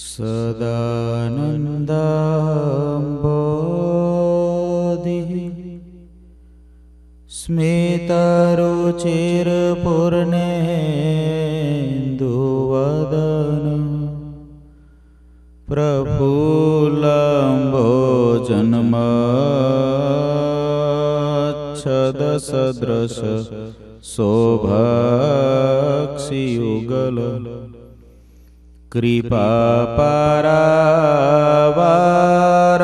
सदानन्दम्बो दि स्मितारुचिरपुरनेन्दुवदनु प्रफुलम्बो जन्मच्छदसदृश शोभ्युगल कृपापरावार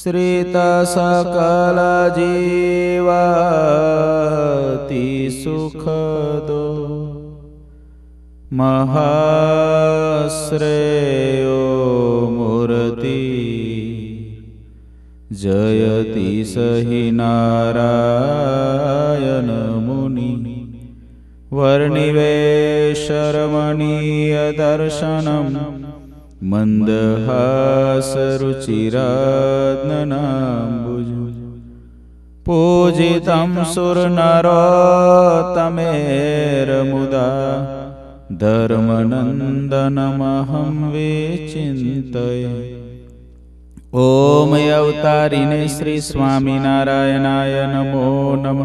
श्रितसकलजीवातिसुखदो महाश्रेयो मूर्ति जयति सहि नारायणमुनि वर्णिवे शरमणीयदर्शनं दर्शनं पूजितं सुरनर धर्मनन्दनमहं विचिन्तय ॐ अवतारिणे श्रीस्वामिनारायणाय नमो नमो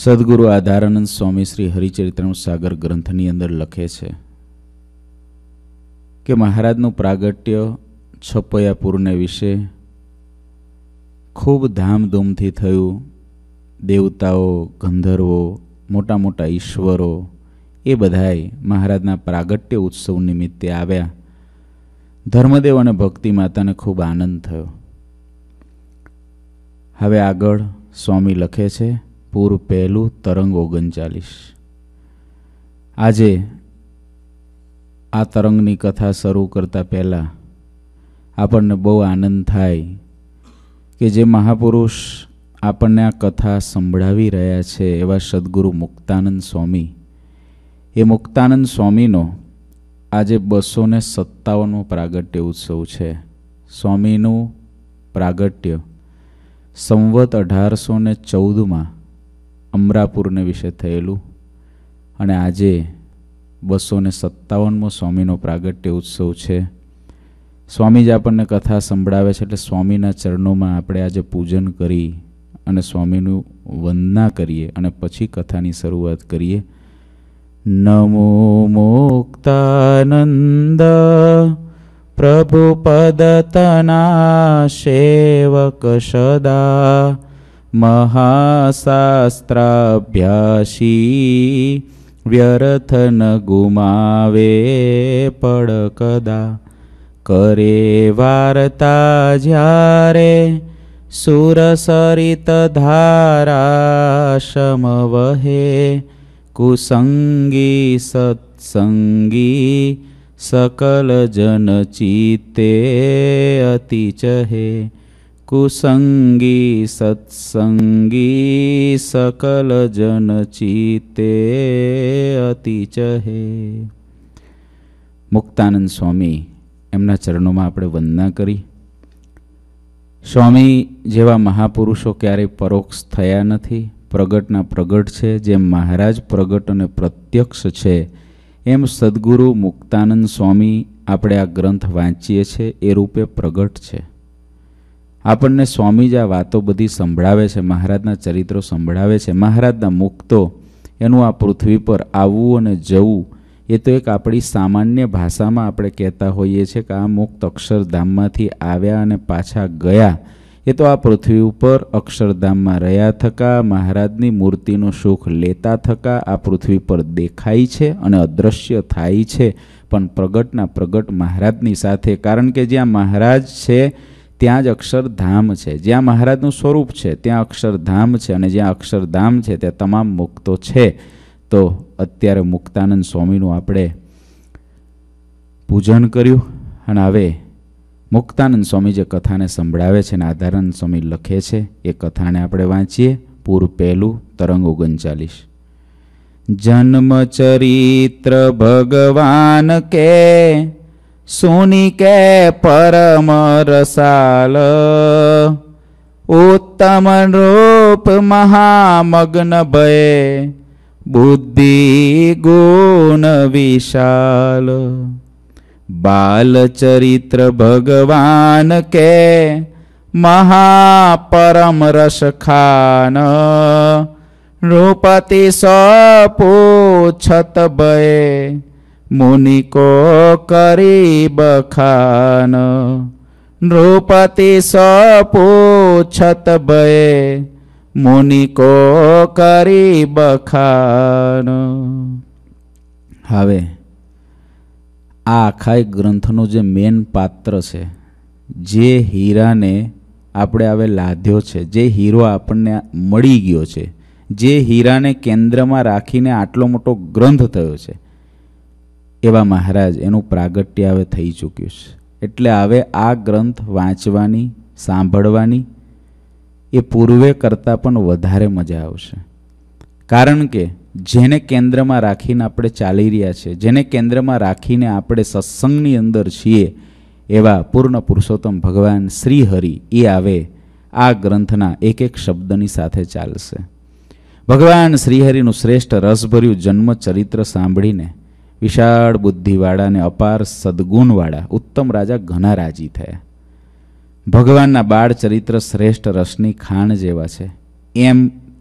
સદગુરુ આધારાનંદ સ્વામી શ્રી હરિચરિત્રમ સાગર ગ્રંથની અંદર લખે છે કે મહારાજનું પ્રાગટ્ય છપૈયાપુરને વિશે ખૂબ ધામધૂમથી થયું દેવતાઓ ગંધર્વો મોટા મોટા ઈશ્વરો એ બધાએ મહારાજના પ્રાગટ્ય ઉત્સવ નિમિત્તે આવ્યા ધર્મદેવ અને ભક્તિ માતાને ખૂબ આનંદ થયો હવે આગળ સ્વામી લખે છે પૂર પહેલું તરંગ ઓગણચાલીસ આજે આ તરંગની કથા શરૂ કરતા પહેલાં આપણને બહુ આનંદ થાય કે જે મહાપુરુષ આપણને આ કથા સંભળાવી રહ્યા છે એવા સદગુરુ મુક્તાનંદ સ્વામી એ મુક્તાનંદ સ્વામીનો આજે બસો ને સત્તાવનમો પ્રાગટ્ય ઉત્સવ છે સ્વામીનું પ્રાગટ્ય સંવત અઢારસો ને ચૌદમાં અમરાપુરને વિશે થયેલું અને આજે બસો ને સત્તાવનમો સ્વામીનો પ્રાગટ્ય ઉત્સવ છે સ્વામી જ આપણને કથા સંભળાવે છે એટલે સ્વામીના ચરણોમાં આપણે આજે પૂજન કરી અને સ્વામીનું વંદના કરીએ અને પછી કથાની શરૂઆત કરીએ નમો મુક્તાનંદ પ્રભુપદતના સેવક સદા મહાશાસ્ત્રાભ્યાસી વ્યર્થ ન ગુમાવે પડકદા કરે વાર્તા જ્યારે સુરસરિત ધારા શમવહે કુસંગી સત્સંગી सकल जन चीते अति चहे કુસંગી સત્સંગી સકલ જન ચિતે અતિ ચહે મુક્તાનંદ સ્વામી એમના ચરણોમાં આપણે વંદના કરી સ્વામી જેવા મહાપુરુષો ક્યારેય પરોક્ષ થયા નથી પ્રગટના પ્રગટ છે જેમ મહારાજ પ્રગટ અને પ્રત્યક્ષ છે એમ સદગુરુ મુક્તાનંદ સ્વામી આપણે આ ગ્રંથ વાંચીએ છીએ એ રૂપે પ્રગટ છે આપણને સ્વામી આ વાતો બધી સંભળાવે છે મહારાજના ચરિત્રો સંભળાવે છે મહારાજના મુક્તો એનું આ પૃથ્વી પર આવવું અને જવું એ તો એક આપણી સામાન્ય ભાષામાં આપણે કહેતા હોઈએ છીએ કે આ મુક્ત અક્ષરધામમાંથી આવ્યા અને પાછા ગયા એ તો આ પૃથ્વી ઉપર અક્ષરધામમાં રહ્યા થકા મહારાજની મૂર્તિનો સુખ લેતા થકા આ પૃથ્વી પર દેખાય છે અને અદૃશ્ય થાય છે પણ પ્રગટના પ્રગટ મહારાજની સાથે કારણ કે જ્યાં મહારાજ છે ત્યાં જ અક્ષરધામ છે જ્યાં મહારાજનું સ્વરૂપ છે ત્યાં અક્ષરધામ છે અને જ્યાં અક્ષરધામ છે ત્યાં તમામ મુક્તો છે તો અત્યારે મુક્તાનંદ સ્વામીનું આપણે પૂજન કર્યું અને હવે મુક્તાનંદ સ્વામી જે કથાને સંભળાવે છે અને આધારાનંદ સ્વામી લખે છે એ કથાને આપણે વાંચીએ પૂર પહેલું તરંગ ઓગણચાલીસ જન્મચરિત્ર ભગવાન કે परम रसाल उत्तम रूप महामग्न भय बुद्धि गुण विशाल बाल चरित्र भगवान के रस खान रूपति स भय મુનિકો કરી બખાન નૃપતિ સપૂછત ભય મુનિકો કરી બખાન હવે આ આખા એક ગ્રંથનું જે મેન પાત્ર છે જે હીરાને આપણે હવે લાદ્યો છે જે હીરો આપણને મળી ગયો છે જે હીરાને કેન્દ્રમાં રાખીને આટલો મોટો ગ્રંથ થયો છે એવા મહારાજ એનું પ્રાગટ્ય હવે થઈ ચૂક્યું છે એટલે હવે આ ગ્રંથ વાંચવાની સાંભળવાની એ પૂર્વે કરતાં પણ વધારે મજા આવશે કારણ કે જેને કેન્દ્રમાં રાખીને આપણે ચાલી રહ્યા છીએ જેને કેન્દ્રમાં રાખીને આપણે સત્સંગની અંદર છીએ એવા પૂર્ણ પુરુષોત્તમ ભગવાન શ્રી હરિ એ આવે આ ગ્રંથના એક એક શબ્દની સાથે ચાલશે ભગવાન શ્રીહરિનું શ્રેષ્ઠ રસભર્યું જન્મચરિત્ર સાંભળીને વિશાળ બુદ્ધિવાળા અને અપાર સદગુણવાળા ઉત્તમ રાજા ઘણા રાજી થયા ભગવાનના બાળ ચરિત્ર શ્રેષ્ઠ રસની ખાણ જેવા છે એમ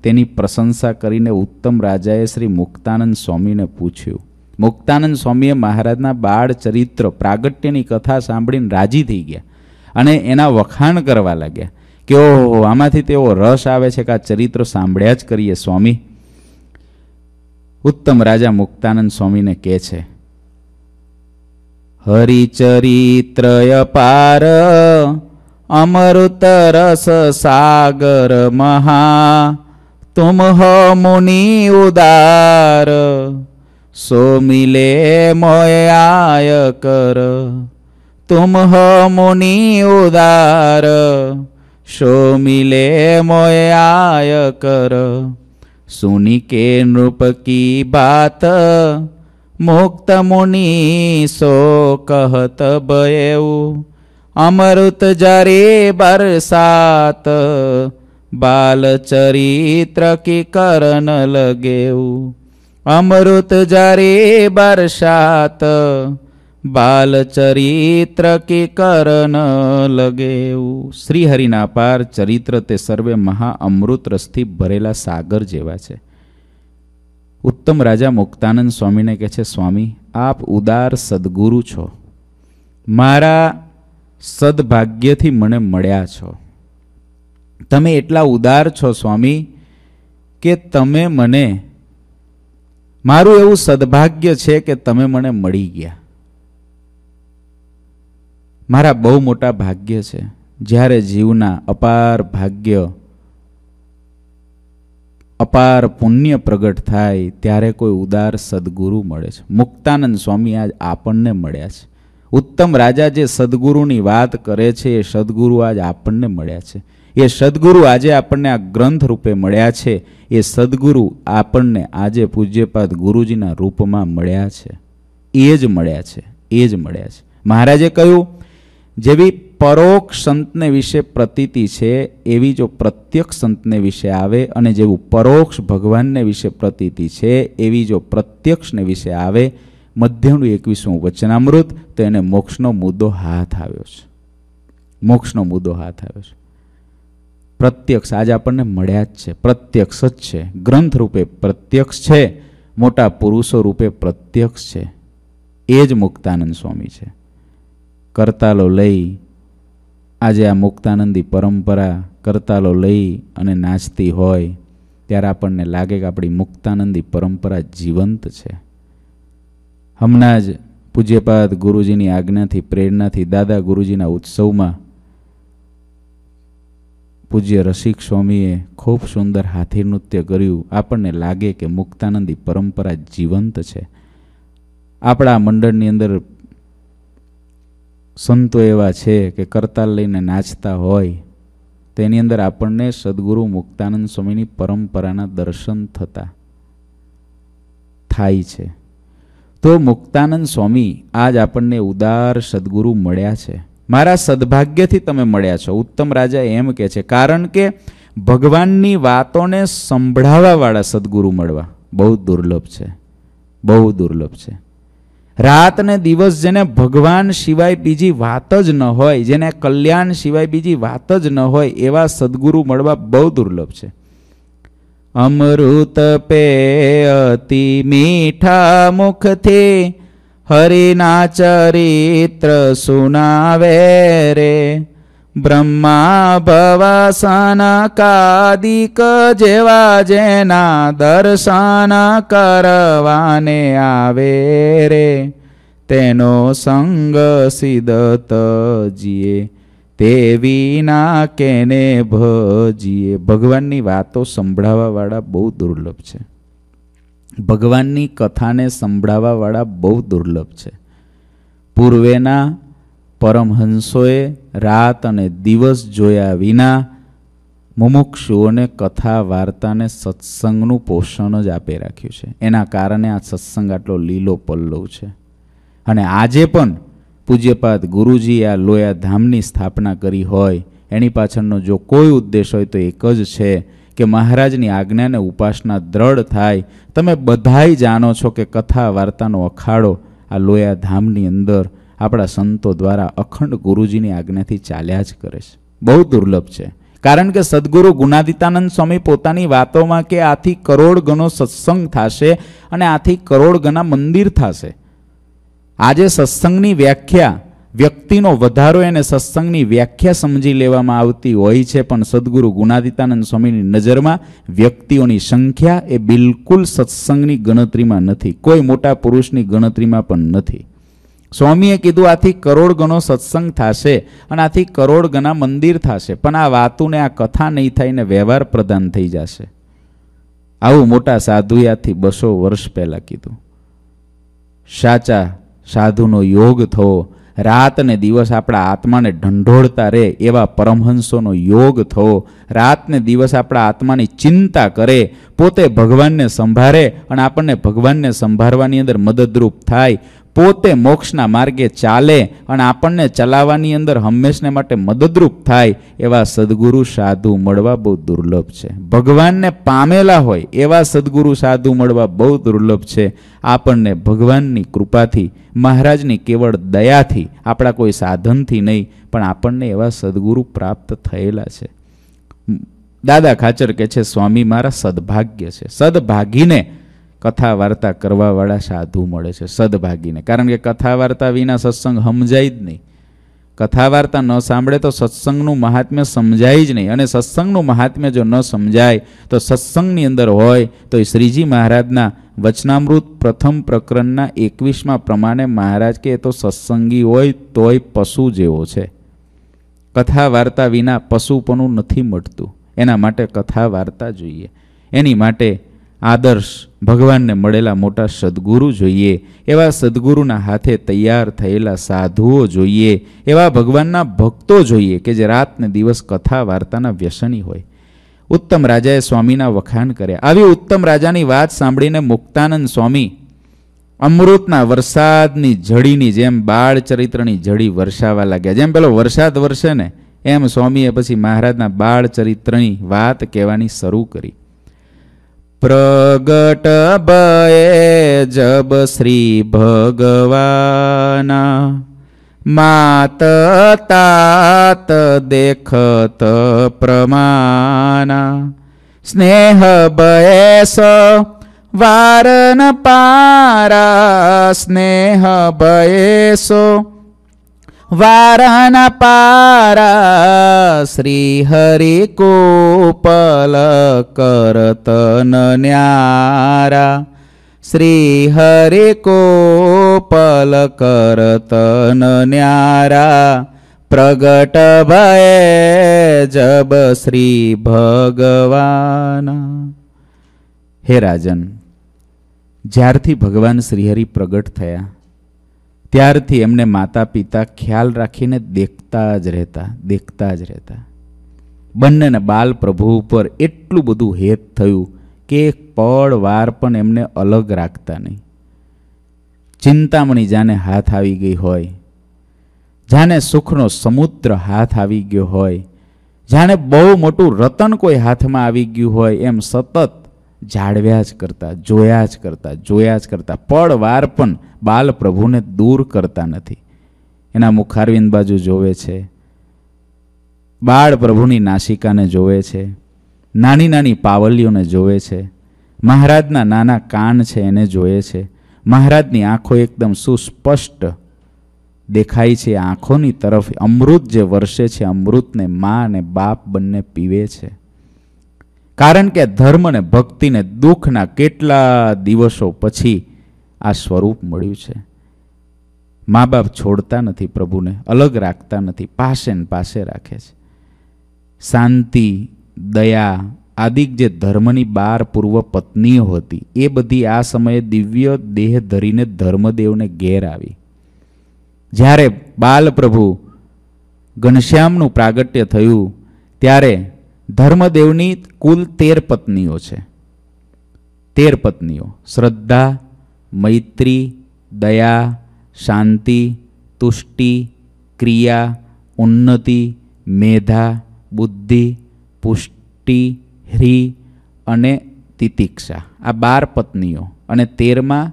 તેની પ્રશંસા કરીને ઉત્તમ રાજાએ શ્રી મુક્તાનંદ સ્વામીને પૂછ્યું મુક્તાનંદ સ્વામીએ મહારાજના બાળ ચરિત્ર પ્રાગટ્યની કથા સાંભળીને રાજી થઈ ગયા અને એના વખાણ કરવા લાગ્યા કે ઓહો આમાંથી તેવો રસ આવે છે કે આ ચરિત્ર સાંભળ્યા જ કરીએ સ્વામી ઉત્તમ રાજા મુક્તાનંદ સ્વામીને કહે છે હરિચરિત્રય પાર અમૃત રસ સાગર મહા તુમ મુનિ ઉદાર સો મિલે મોયાય કર તુમ મુનિ ઉદાર સો મિલે મોયાય કર सुनी के नृप की बात मुक्त मुनि सो कहत बयऊ अमृत जरे बरसात बाल चरित्र की करण लगेऊ अमृत जरे बरसात બાલચરિત્ર કે કરન લગેવું શ્રીહરિના પાર ચરિત્ર તે સર્વે મહા અમૃત રસથી ભરેલા સાગર જેવા છે ઉત્તમ રાજા મુક્તાનંદ સ્વામીને કહે છે સ્વામી આપ ઉદાર સદગુરુ છો મારા સદભાગ્યથી મને મળ્યા છો તમે એટલા ઉદાર છો સ્વામી કે તમે મને મારું એવું સદભાગ્ય છે કે તમે મને મળી ગયા મારા બહુ મોટા ભાગ્ય છે જ્યારે જીવના અપાર ભાગ્ય અપાર પુણ્ય પ્રગટ થાય ત્યારે કોઈ ઉદાર સદગુરુ મળે છે મુક્તાનંદ સ્વામી આજ આપણને મળ્યા છે ઉત્તમ રાજા જે સદગુરુની વાત કરે છે એ સદગુરુ આજ આપણને મળ્યા છે એ સદગુરુ આજે આપણને આ ગ્રંથ રૂપે મળ્યા છે એ સદગુરુ આપણને આજે પૂજ્યપાદ ગુરુજીના રૂપમાં મળ્યા છે એ જ મળ્યા છે એ જ મળ્યા છે મહારાજે કહ્યું જેવી પરોક્ષ સંતને વિશે પ્રતીતિ છે એવી જો પ્રત્યક્ષ સંતને વિશે આવે અને જેવું પરોક્ષ ભગવાનને વિશે પ્રતીતિ છે એવી જો પ્રત્યક્ષને વિશે આવે મધ્યનું એકવીસમું વચનામૃત તો એને મોક્ષનો મુદ્દો હાથ આવ્યો છે મોક્ષનો મુદ્દો હાથ આવ્યો છે પ્રત્યક્ષ આજે આપણને મળ્યા જ છે પ્રત્યક્ષ જ છે ગ્રંથ રૂપે પ્રત્યક્ષ છે મોટા પુરુષો રૂપે પ્રત્યક્ષ છે એ જ મુક્તાનંદ સ્વામી છે કરતાલો લઈ આજે આ મુક્તાનંદી પરંપરા કરતાલો લઈ અને નાચતી હોય ત્યારે આપણને લાગે કે આપણી મુક્તાનંદી પરંપરા જીવંત છે હમણાં જ પૂજ્યપાદ ગુરુજીની આજ્ઞાથી પ્રેરણાથી દાદા ગુરુજીના ઉત્સવમાં પૂજ્ય રસિક સ્વામીએ ખૂબ સુંદર હાથી નૃત્ય કર્યું આપણને લાગે કે મુક્તાનંદી પરંપરા જીવંત છે આપણા મંડળની અંદર સંતો એવા છે કે કરતાલ લઈને નાચતા હોય તેની અંદર આપણને સદગુરુ મુક્તાનંદ સ્વામીની પરંપરાના દર્શન થતા થાય છે તો મુક્તાનંદ સ્વામી આજ આપણને ઉદાર સદગુરુ મળ્યા છે મારા સદભાગ્યથી તમે મળ્યા છો ઉત્તમ રાજા એમ કે છે કારણ કે ભગવાનની વાતોને સંભળાવવાવાળા સદગુરુ મળવા બહુ દુર્લભ છે બહુ દુર્લભ છે રાત ને દિવસ જેને ભગવાન સિવાય બીજી વાત જ ન હોય જેને કલ્યાણ સિવાય બીજી વાત જ ન હોય એવા સદગુરુ મળવા બહુ દુર્લભ છે અમૃત પે અતિ મીઠા મુખથી હરિના ચરિત્ર સુનાવે રે બ્રહ્મા કાદિક જેવા જેના દર્શન કરવાને આવે રે તેનો સંગ સિદ્ધત જીએ તે વિના કેને ભજીએ ભગવાનની વાતો સંભળાવવાવાળા બહુ દુર્લભ છે ભગવાનની કથાને સંભળાવવાવાળા બહુ દુર્લભ છે પૂર્વેના પરમહંસોએ રાત અને દિવસ જોયા વિના મુમુક્ષુઓને કથા વાર્તાને સત્સંગનું પોષણ જ આપી રાખ્યું છે એના કારણે આ સત્સંગ આટલો લીલો પલ્લવ છે અને આજે પણ પૂજ્યપાદ ગુરુજી આ લોયા ધામની સ્થાપના કરી હોય એની પાછળનો જો કોઈ ઉદ્દેશ હોય તો એક જ છે કે મહારાજની આજ્ઞાને ઉપાસના દ્રઢ થાય તમે બધાય જાણો છો કે કથા વાર્તાનો અખાડો આ લોયા ધામની અંદર આપણા સંતો દ્વારા અખંડ ગુરુજીની આજ્ઞાથી ચાલ્યા જ કરે છે બહુ દુર્લભ છે કારણ કે સદગુરુ ગુનાદિતાનંદ સ્વામી પોતાની વાતોમાં કે આથી કરોડ ગણો સત્સંગ થશે અને આથી કરોડ ગણા મંદિર થશે આજે સત્સંગની વ્યાખ્યા વ્યક્તિનો વધારો એને સત્સંગની વ્યાખ્યા સમજી લેવામાં આવતી હોય છે પણ સદગુરુ ગુનાદિતાનંદ સ્વામીની નજરમાં વ્યક્તિઓની સંખ્યા એ બિલકુલ સત્સંગની ગણતરીમાં નથી કોઈ મોટા પુરુષની ગણતરીમાં પણ નથી સ્વામીએ કીધું આથી કરોડ ગણો સત્સંગ થશે અને આથી કરોડ ગણા મંદિર થશે પણ આ વાતુને આ કથા નહીં થાય ને વ્યવહાર પ્રધાન થઈ જશે આવું મોટા સાધુએ આથી બસો વર્ષ પહેલાં કીધું સાચા સાધુનો યોગ થવો રાત ને દિવસ આપણા આત્માને ઢંઢોળતા રહે એવા પરમહંસોનો યોગ થવો રાત ને દિવસ આપણા આત્માની ચિંતા કરે પોતે ભગવાનને સંભાળે અને આપણને ભગવાનને સંભાળવાની અંદર મદદરૂપ થાય પોતે મોક્ષના માર્ગે ચાલે અને આપણને ચલાવવાની અંદર હંમેશને માટે મદદરૂપ થાય એવા સદગુરુ સાધુ મળવા બહુ દુર્લભ છે ભગવાનને પામેલા હોય એવા સદગુરુ સાધુ મળવા બહુ દુર્લભ છે આપણને ભગવાનની કૃપાથી મહારાજની કેવળ દયાથી આપણા કોઈ સાધનથી નહીં પણ આપણને એવા સદગુરુ પ્રાપ્ત થયેલા છે દાદા ખાચર કહે છે સ્વામી મારા સદભાગ્ય છે સદભાગીને કથા વાર્તા કરવાવાળા સાધુ મળે છે સદભાગીને કારણ કે કથા વાર્તા વિના સત્સંગ સમજાય જ નહીં કથા વાર્તા ન સાંભળે તો સત્સંગનું મહાત્મ્ય સમજાય જ નહીં અને સત્સંગનું મહાત્મ્ય જો ન સમજાય તો સત્સંગની અંદર હોય તો એ શ્રીજી મહારાજના વચનામૃત પ્રથમ પ્રકરણના એકવીસમાં પ્રમાણે મહારાજ કે એ તો સત્સંગી હોય તોય પશુ જેવો છે કથા વાર્તા વિના પશુપણું નથી મટતું એના માટે કથા વાર્તા જોઈએ એની માટે આદર્શ ભગવાનને મળેલા મોટા સદગુરુ જોઈએ એવા સદગુરુના હાથે તૈયાર થયેલા સાધુઓ જોઈએ એવા ભગવાનના ભક્તો જોઈએ કે જે રાતને દિવસ કથા વાર્તાના વ્યસની હોય ઉત્તમ રાજાએ સ્વામીના વખાણ કર્યા આવી ઉત્તમ રાજાની વાત સાંભળીને મુક્તાનંદ સ્વામી અમૃતના વરસાદની જડીની જેમ બાળચરિત્રની જડી વરસાવા લાગ્યા જેમ પેલો વરસાદ વરસે ને એમ સ્વામીએ પછી મહારાજના બાળચરિત્રની વાત કહેવાની શરૂ કરી प्रगट प्रगटबये श्री भगवाना मात तात देखत प्रमाना स्नेह बयस वारन पारा स्नेह बयसो વારાના પારા શ્રી હરિ કોપલ કરતન ન્યારા શ્રી હરિ કોપલ કરતન ન્યારા પ્રગટ ભય જબ શ્રી ભગવાન હે રાજન જ્યારથી ભગવાન શ્રીહરિ પ્રગટ થયા ત્યારથી એમને માતા પિતા ખ્યાલ રાખીને દેખતા જ રહેતા દેખતા જ રહેતા બંનેને બાલ પ્રભુ ઉપર એટલું બધું હેત થયું કે એક પળ વાર પણ એમને અલગ રાખતા નહીં ચિંતામણી જાને હાથ આવી ગઈ હોય જાને સુખનો સમુદ્ર હાથ આવી ગયો હોય જાણે બહુ મોટું રતન કોઈ હાથમાં આવી ગયું હોય એમ સતત જાળવ્યા જ કરતા જોયા જ કરતા જોયા જ કરતા પળવાર પણ બાલ પ્રભુને દૂર કરતા નથી એના મુખારવિંદ બાજુ જોવે છે બાળ પ્રભુની નાસિકાને જોવે છે નાની નાની પાવલીઓને જોવે છે મહારાજના નાના કાન છે એને જોવે છે મહારાજની આંખો એકદમ સુસ્પષ્ટ દેખાય છે આંખોની તરફ અમૃત જે વર્ષે છે અમૃતને મા અને બાપ બંને પીવે છે કારણ કે ધર્મને ભક્તિને દુઃખના કેટલા દિવસો પછી આ સ્વરૂપ મળ્યું છે મા બાપ છોડતા નથી પ્રભુને અલગ રાખતા નથી પાસે ને પાસે રાખે છે શાંતિ દયા આદિક જે ધર્મની બાર પૂર્વ પત્નીઓ હતી એ બધી આ સમયે દિવ્ય દેહ ધરીને ધર્મદેવને ઘેર આવી જ્યારે બાલપ્રભુ ઘનશ્યામનું પ્રાગટ્ય થયું ત્યારે ધર્મદેવની કુલ તેર પત્નીઓ છે તેર પત્નીઓ શ્રદ્ધા મૈત્રી દયા શાંતિ તુષ્ટિ ક્રિયા ઉન્નતિ મેધા બુદ્ધિ પુષ્ટિ હ્રી અને તિતિક્ષા આ બાર પત્નીઓ અને તેરમાં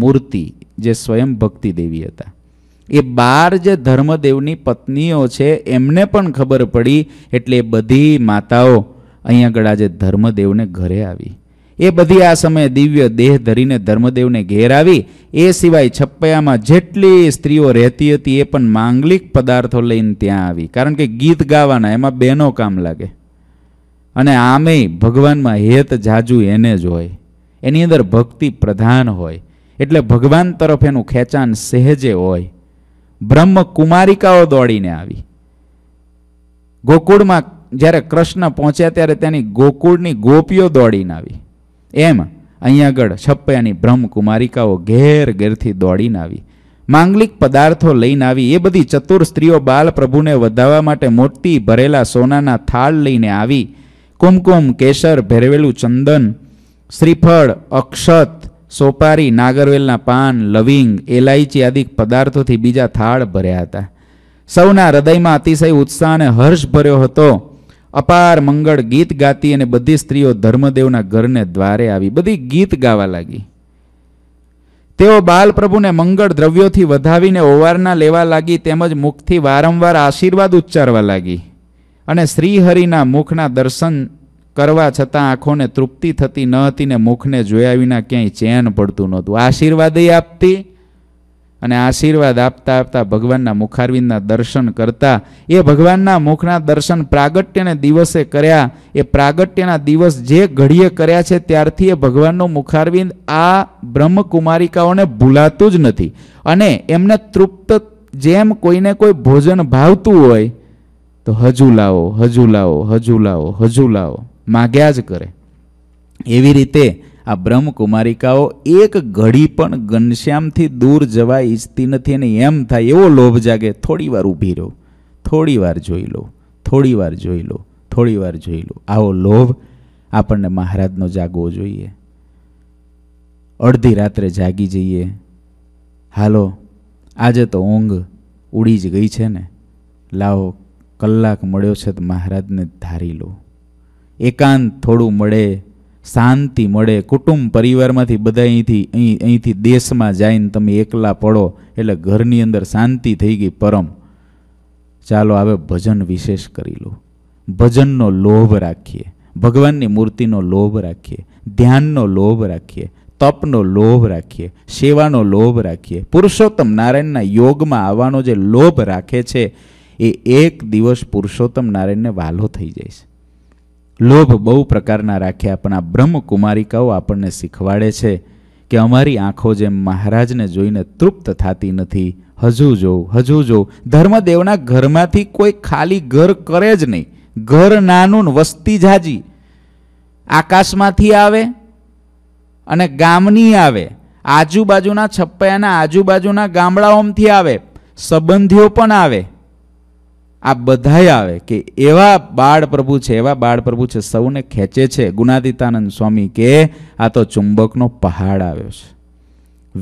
મૂર્તિ જે સ્વયં ભક્તિ દેવી હતા એ બાર જે ધર્મદેવની પત્નીઓ છે એમને પણ ખબર પડી એટલે બધી માતાઓ અહીંયા આગળ આજે ધર્મદેવને ઘરે આવી એ બધી આ સમયે દિવ્ય દેહ ધરીને ધર્મદેવને ઘેર આવી એ સિવાય છપ્પયામાં જેટલી સ્ત્રીઓ રહેતી હતી એ પણ માંગલિક પદાર્થો લઈને ત્યાં આવી કારણ કે ગીત ગાવાના એમાં બેનો કામ લાગે અને આમેય ભગવાનમાં હેત જાજુ એને જ હોય એની અંદર ભક્તિ પ્રધાન હોય એટલે ભગવાન તરફ એનું ખેંચાણ સહેજે હોય બ્રહ્મ કુમારિકાઓ દોડીને આવી ગોકુળમાં જ્યારે કૃષ્ણ પહોંચ્યા ત્યારે તેની ગોકુળની ગોપીઓ દોડીને આવી એમ અહીંયા આગળ છપ્પયાની બ્રહ્મ કુમારિકાઓ ઘેર ઘેરથી દોડીને આવી માંગલિક પદાર્થો લઈને આવી એ બધી ચતુર સ્ત્રીઓ બાલ પ્રભુને વધાવવા માટે મોટી ભરેલા સોનાના થાળ લઈને આવી કુમકુમ કેસર ભેરવેલું ચંદન શ્રીફળ અક્ષત સોપારી નાગરવેલના પાન લવિંગ એલાયચી આદિ પદાર્થોથી બીજા થાળ ભર્યા હતા સૌના હૃદયમાં અતિશય ઉત્સાહ અને હર્ષ ભર્યો હતો અપાર મંગળ ગીત ગાતી અને બધી સ્ત્રીઓ ધર્મદેવના ઘરને દ્વારે આવી બધી ગીત ગાવા લાગી તેઓ બાલપ્રભુને મંગળ દ્રવ્યોથી વધાવીને ઓવારના લેવા લાગી તેમજ મુખથી વારંવાર આશીર્વાદ ઉચ્ચારવા લાગી અને શ્રીહરિના મુખના દર્શન કરવા છતાં આંખોને તૃપ્તિ થતી ન હતી ને મુખને જોયા વિના ક્યાંય ચેન પડતું નહોતું આશીર્વાદય આપતી અને આશીર્વાદ આપતા આપતા ભગવાનના મુખારવિંદના દર્શન કરતા એ ભગવાનના મુખના દર્શન પ્રાગટ્યને દિવસે કર્યા એ પ્રાગટ્યના દિવસ જે ઘડીએ કર્યા છે ત્યારથી એ ભગવાનનો મુખારવિંદ આ બ્રહ્મકુમારિકાઓને ભૂલાતું જ નથી અને એમને તૃપ્ત જેમ કોઈને કોઈ ભોજન ભાવતું હોય તો હજુ લાવો હજુ લાવો હજુ લાવો હજુ લાવો માગ્યા જ કરે એવી રીતે આ બ્રહ્મકુમારિકાઓ એક ઘડી પણ ઘનશ્યામથી દૂર જવા ઈચ્છતી નથી અને એમ થાય એવો લોભ જાગે થોડી વાર ઊભી રહો થોડી વાર જોઈ લો થોડી વાર જોઈ લો થોડી વાર જોઈ લો આવો લોભ આપણને મહારાજનો જાગવો જોઈએ અડધી રાત્રે જાગી જઈએ હાલો આજે તો ઊંઘ ઉડી જ ગઈ છે ને લાવો કલાક મળ્યો છે તો મહારાજને ધારી લો એકાંત થોડું મળે શાંતિ મળે કુટુંબ પરિવારમાંથી બધા અહીંથી અહીં અહીંથી દેશમાં જઈને તમે એકલા પડો એટલે ઘરની અંદર શાંતિ થઈ ગઈ પરમ ચાલો હવે ભજન વિશેષ કરી લો ભજનનો લોભ રાખીએ ભગવાનની મૂર્તિનો લોભ રાખીએ ધ્યાનનો લોભ રાખીએ તપનો લોભ રાખીએ સેવાનો લોભ રાખીએ પુરુષોત્તમ નારાયણના યોગમાં આવવાનો જે લોભ રાખે છે એ એક દિવસ પુરુષોત્તમ નારાયણને વાલો થઈ જાય છે લોભ બહુ પ્રકારના રાખ્યા પણ આ બ્રહ્મકુમારિકાઓ આપણને શીખવાડે છે કે અમારી આંખો જેમ મહારાજને જોઈને તૃપ્ત થતી નથી હજુ જો હજુ જો ધર્મદેવના ઘરમાંથી કોઈ ખાલી ઘર કરે જ નહીં ઘર નાનું વસ્તી જાજી આકાશમાંથી આવે અને ગામની આવે આજુબાજુના છપ્પયાના આજુબાજુના ગામડાઓમાંથી આવે સંબંધીઓ પણ આવે આ બધાય આવે કે એવા બાળ પ્રભુ છે એવા બાળ પ્રભુ છે સૌને ખેંચે છે ગુણાતીતાનંદ સ્વામી કે આ તો ચુંબકનો પહાડ આવ્યો છે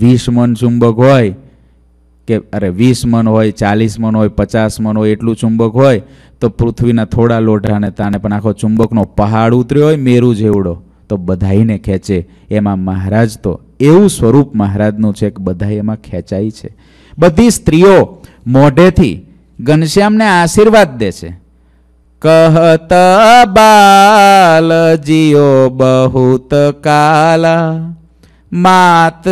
વીસ મન ચુંબક હોય કે અરે વીસ મન હોય ચાલીસ મન હોય પચાસ મન હોય એટલું ચુંબક હોય તો પૃથ્વીના થોડા લોઢાને તાને પણ આખો ચુંબકનો પહાડ ઉતર્યો હોય મેરુ જેવડો તો બધાઈને ખેંચે એમાં મહારાજ તો એવું સ્વરૂપ મહારાજનું છે કે બધા એમાં ખેંચાય છે બધી સ્ત્રીઓ મોઢેથી ઘનશ્યામને આશીર્વાદ દે છે કહત બાલ જીઓ બહુત કાલા માત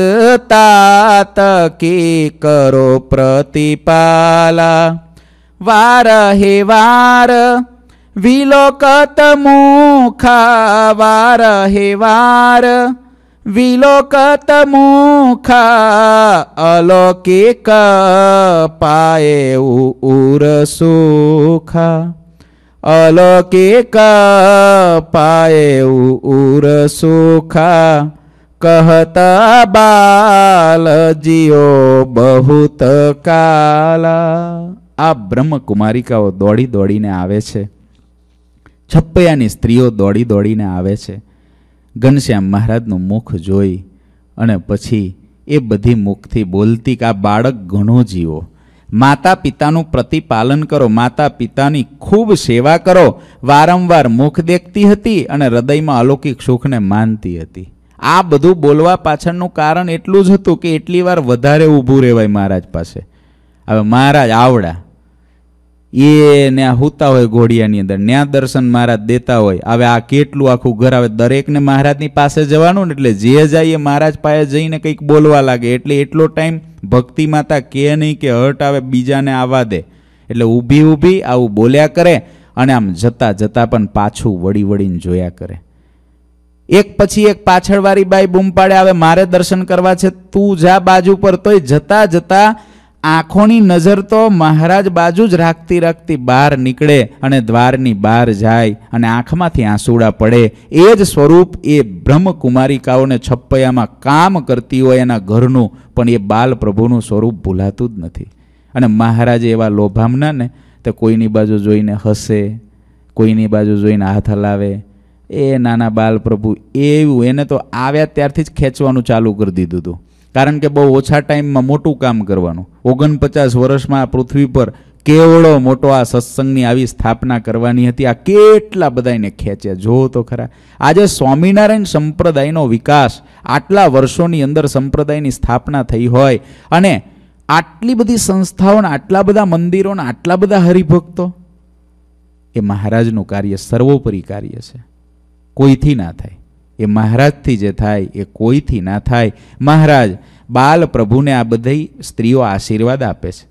તાત કી કરો પ્રતિપાલા વાર હે વાર વિલોકત મુખા વાર હે વાર વિલોકત વિલોકતમુખ અલૌકિક પાયે ઉરસુખ અલૌકિક ઉર સુખા કહતા બાલ જીઓ બહુત કાલા આ બ્રહ્મકુમારિકાઓ દોડી દોડીને આવે છે છપ્પયાની સ્ત્રીઓ દોડી દોડીને આવે છે ઘનશ્યામ મહારાજનું મુખ જોઈ અને પછી એ બધી મુખથી બોલતી કે આ બાળક ઘણો જીવો માતા પિતાનું પ્રતિપાલન કરો માતા પિતાની ખૂબ સેવા કરો વારંવાર મુખ દેખતી હતી અને હૃદયમાં અલૌકિક સુખને માનતી હતી આ બધું બોલવા પાછળનું કારણ એટલું જ હતું કે એટલી વાર વધારે ઊભું રહેવાય મહારાજ પાસે હવે મહારાજ આવડા એ ને હોતા હોય ઘોડિયાની અંદર ન્યા દર્શન મહારાજ દેતા હોય હવે આ કેટલું આખું ઘર આવે દરેકને મહારાજની પાસે જવાનું ને એટલે જે જાય એ મહારાજ પાસે જઈને કંઈક બોલવા લાગે એટલે એટલો ટાઈમ ભક્તિ માતા કે નહીં કે હર્ટ આવે બીજાને આવવા દે એટલે ઊભી ઊભી આવું બોલ્યા કરે અને આમ જતાં જતાં પણ પાછું વળી વળીને જોયા કરે એક પછી એક પાછળવાળી બાઈ બૂમ પાડે આવે મારે દર્શન કરવા છે તું જા બાજુ પર તોય જતાં જતાં આંખોની નજર તો મહારાજ બાજુ જ રાખતી રાખતી બહાર નીકળે અને દ્વારની બહાર જાય અને આંખમાંથી આંસુડા પડે એ જ સ્વરૂપ એ બ્રહ્મકુમારિકાઓને છપ્પૈયામાં કામ કરતી હોય એના ઘરનું પણ એ બાલ પ્રભુનું સ્વરૂપ ભૂલાતું જ નથી અને મહારાજ એવા લોભામના ને તો કોઈની બાજુ જોઈને હસે કોઈની બાજુ જોઈને હાથ હલાવે એ નાના બાલ પ્રભુ એવું એને તો આવ્યા ત્યારથી જ ખેંચવાનું ચાલુ કરી દીધું હતું કારણ કે બહુ ઓછા ટાઈમમાં મોટું કામ કરવાનું ઓગણપચાસ વર્ષમાં આ પૃથ્વી પર કેવળો મોટો આ સત્સંગની આવી સ્થાપના કરવાની હતી આ કેટલા બધાને ખેંચ્યા જોવો તો ખરા આજે સ્વામિનારાયણ સંપ્રદાયનો વિકાસ આટલા વર્ષોની અંદર સંપ્રદાયની સ્થાપના થઈ હોય અને આટલી બધી સંસ્થાઓને આટલા બધા મંદિરોને આટલા બધા હરિભક્તો એ મહારાજનું કાર્ય સર્વોપરી કાર્ય છે કોઈથી ના થાય એ મહારાજથી જે થાય એ કોઈથી ના થાય મહારાજ બાલ પ્રભુને આ બધી સ્ત્રીઓ આશીર્વાદ આપે છે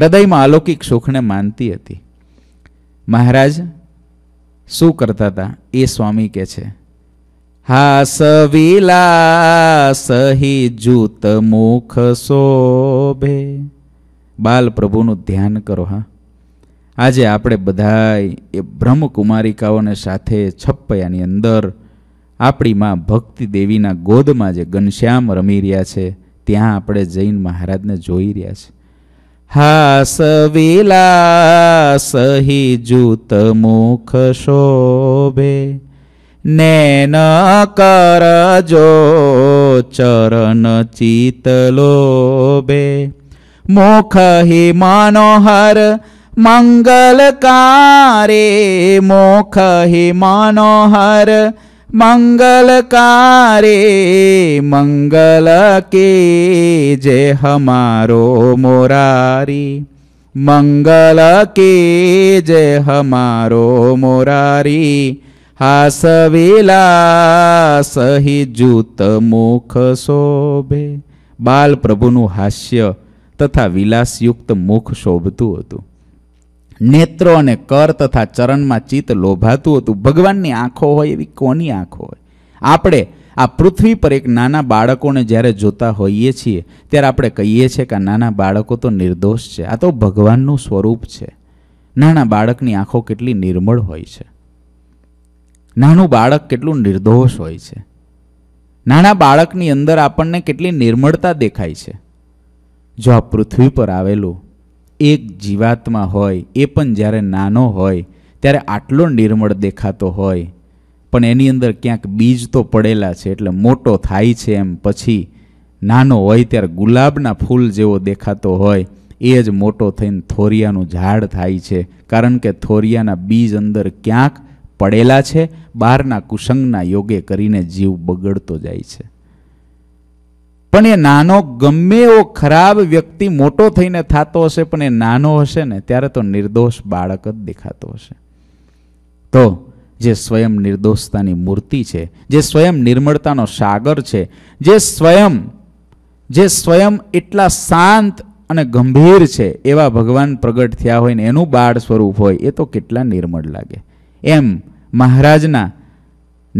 હૃદયમાં અલૌકિક સુખને માનતી હતી મહારાજ શું કરતા હતા એ સ્વામી કે છે હાસ વિલાસ હી જૂત મુખ શોભે બાલ પ્રભુનું ધ્યાન કરો હા આજે આપણે બધાય એ બ્રહ્મકુમારિકાઓને સાથે છપ્પયાની અંદર આપણી માં ભક્તિ દેવીના ગોદમાં જે ઘનશ્યામ રમી રહ્યા છે ત્યાં આપણે જૈન મહારાજને જોઈ રહ્યા છે હાસ વિલા સહી જૂત મુખ શોભે નેન કરજો ચરણ ચિત લોભે મુખ હિ મનોહર મંગલકારે મુખ હિ મનોહર મંગલકારે મંગલ કે જય હમારો મોરારી મંગલ કે જય હમારો મોરારી હાસવેલા સહી જૂત મુખ શોભે બાલ પ્રભુનું હાસ્ય તથા વિલાસયુક્ત મુખ શોભતું હતું નેત્રો અને કર તથા ચરણમાં ચિત્ત લોભાતું હતું ભગવાનની આંખો હોય એવી કોની આંખો હોય આપણે આ પૃથ્વી પર એક નાના બાળકોને જ્યારે જોતા હોઈએ છીએ ત્યારે આપણે કહીએ છીએ કે નાના બાળકો તો નિર્દોષ છે આ તો ભગવાનનું સ્વરૂપ છે નાના બાળકની આંખો કેટલી નિર્મળ હોય છે નાનું બાળક કેટલું નિર્દોષ હોય છે નાના બાળકની અંદર આપણને કેટલી નિર્મળતા દેખાય છે જો આ પૃથ્વી પર આવેલું એક જીવાત્મા હોય એ પણ જ્યારે નાનો હોય ત્યારે આટલો નિર્મળ દેખાતો હોય પણ એની અંદર ક્યાંક બીજ તો પડેલા છે એટલે મોટો થાય છે એમ પછી નાનો હોય ત્યારે ગુલાબના ફૂલ જેવો દેખાતો હોય એ જ મોટો થઈને થોરિયાનું ઝાડ થાય છે કારણ કે થોરિયાના બીજ અંદર ક્યાંક પડેલા છે બહારના કુસંગના યોગે કરીને જીવ બગડતો જાય છે પણ એ નાનો ગમે એવો ખરાબ વ્યક્તિ મોટો થઈને થતો હશે પણ એ નાનો હશે ને ત્યારે તો નિર્દોષ બાળક જ દેખાતો હશે તો જે સ્વયં નિર્દોષતાની મૂર્તિ છે જે સ્વયં નિર્મળતાનો સાગર છે જે સ્વયં જે સ્વયં એટલા શાંત અને ગંભીર છે એવા ભગવાન પ્રગટ થયા હોય ને એનું બાળ સ્વરૂપ હોય એ તો કેટલા નિર્મળ લાગે એમ મહારાજના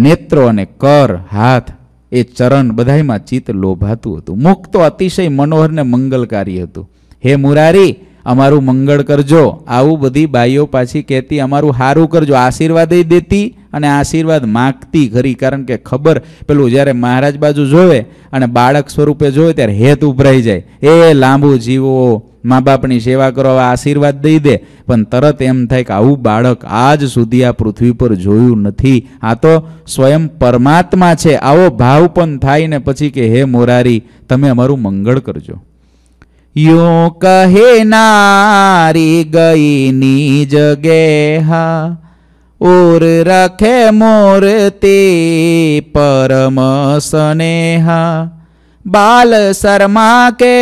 નેત્રો અને કર હાથ એ ચરણ બધાયમાં ચિત્ત લોભાતું હતું મુખ તો અતિશય મનોહર ને મંગલકારી હતું હે મુરારી અમારું મંગળ કરજો આવું બધી બાઈઓ પાછી કહેતી અમારું સારું કરજો આશીર્વાદ દેતી અને આશીર્વાદ માગતી ખરી કારણ કે ખબર પેલું જ્યારે મહારાજ બાજુ જોવે અને બાળક સ્વરૂપે જોવે ત્યારે હેત ઉભરાઈ જાય એ લાંબુ જીવો મા બાપની સેવા કરો આશીર્વાદ દઈ દે પણ તરત એમ થાય કે આવું બાળક આજ સુધી આ પૃથ્વી પર જોયું નથી આ તો સ્વયં પરમાત્મા છે આવો ભાવ પણ થાય ને પછી કે હે મોરારી તમે અમારું મંગળ કરજો યો કહે નારી ગઈ ની જગે હા ઓર રખે મોર તે પરમ સનેહા બાલ શર્મા કે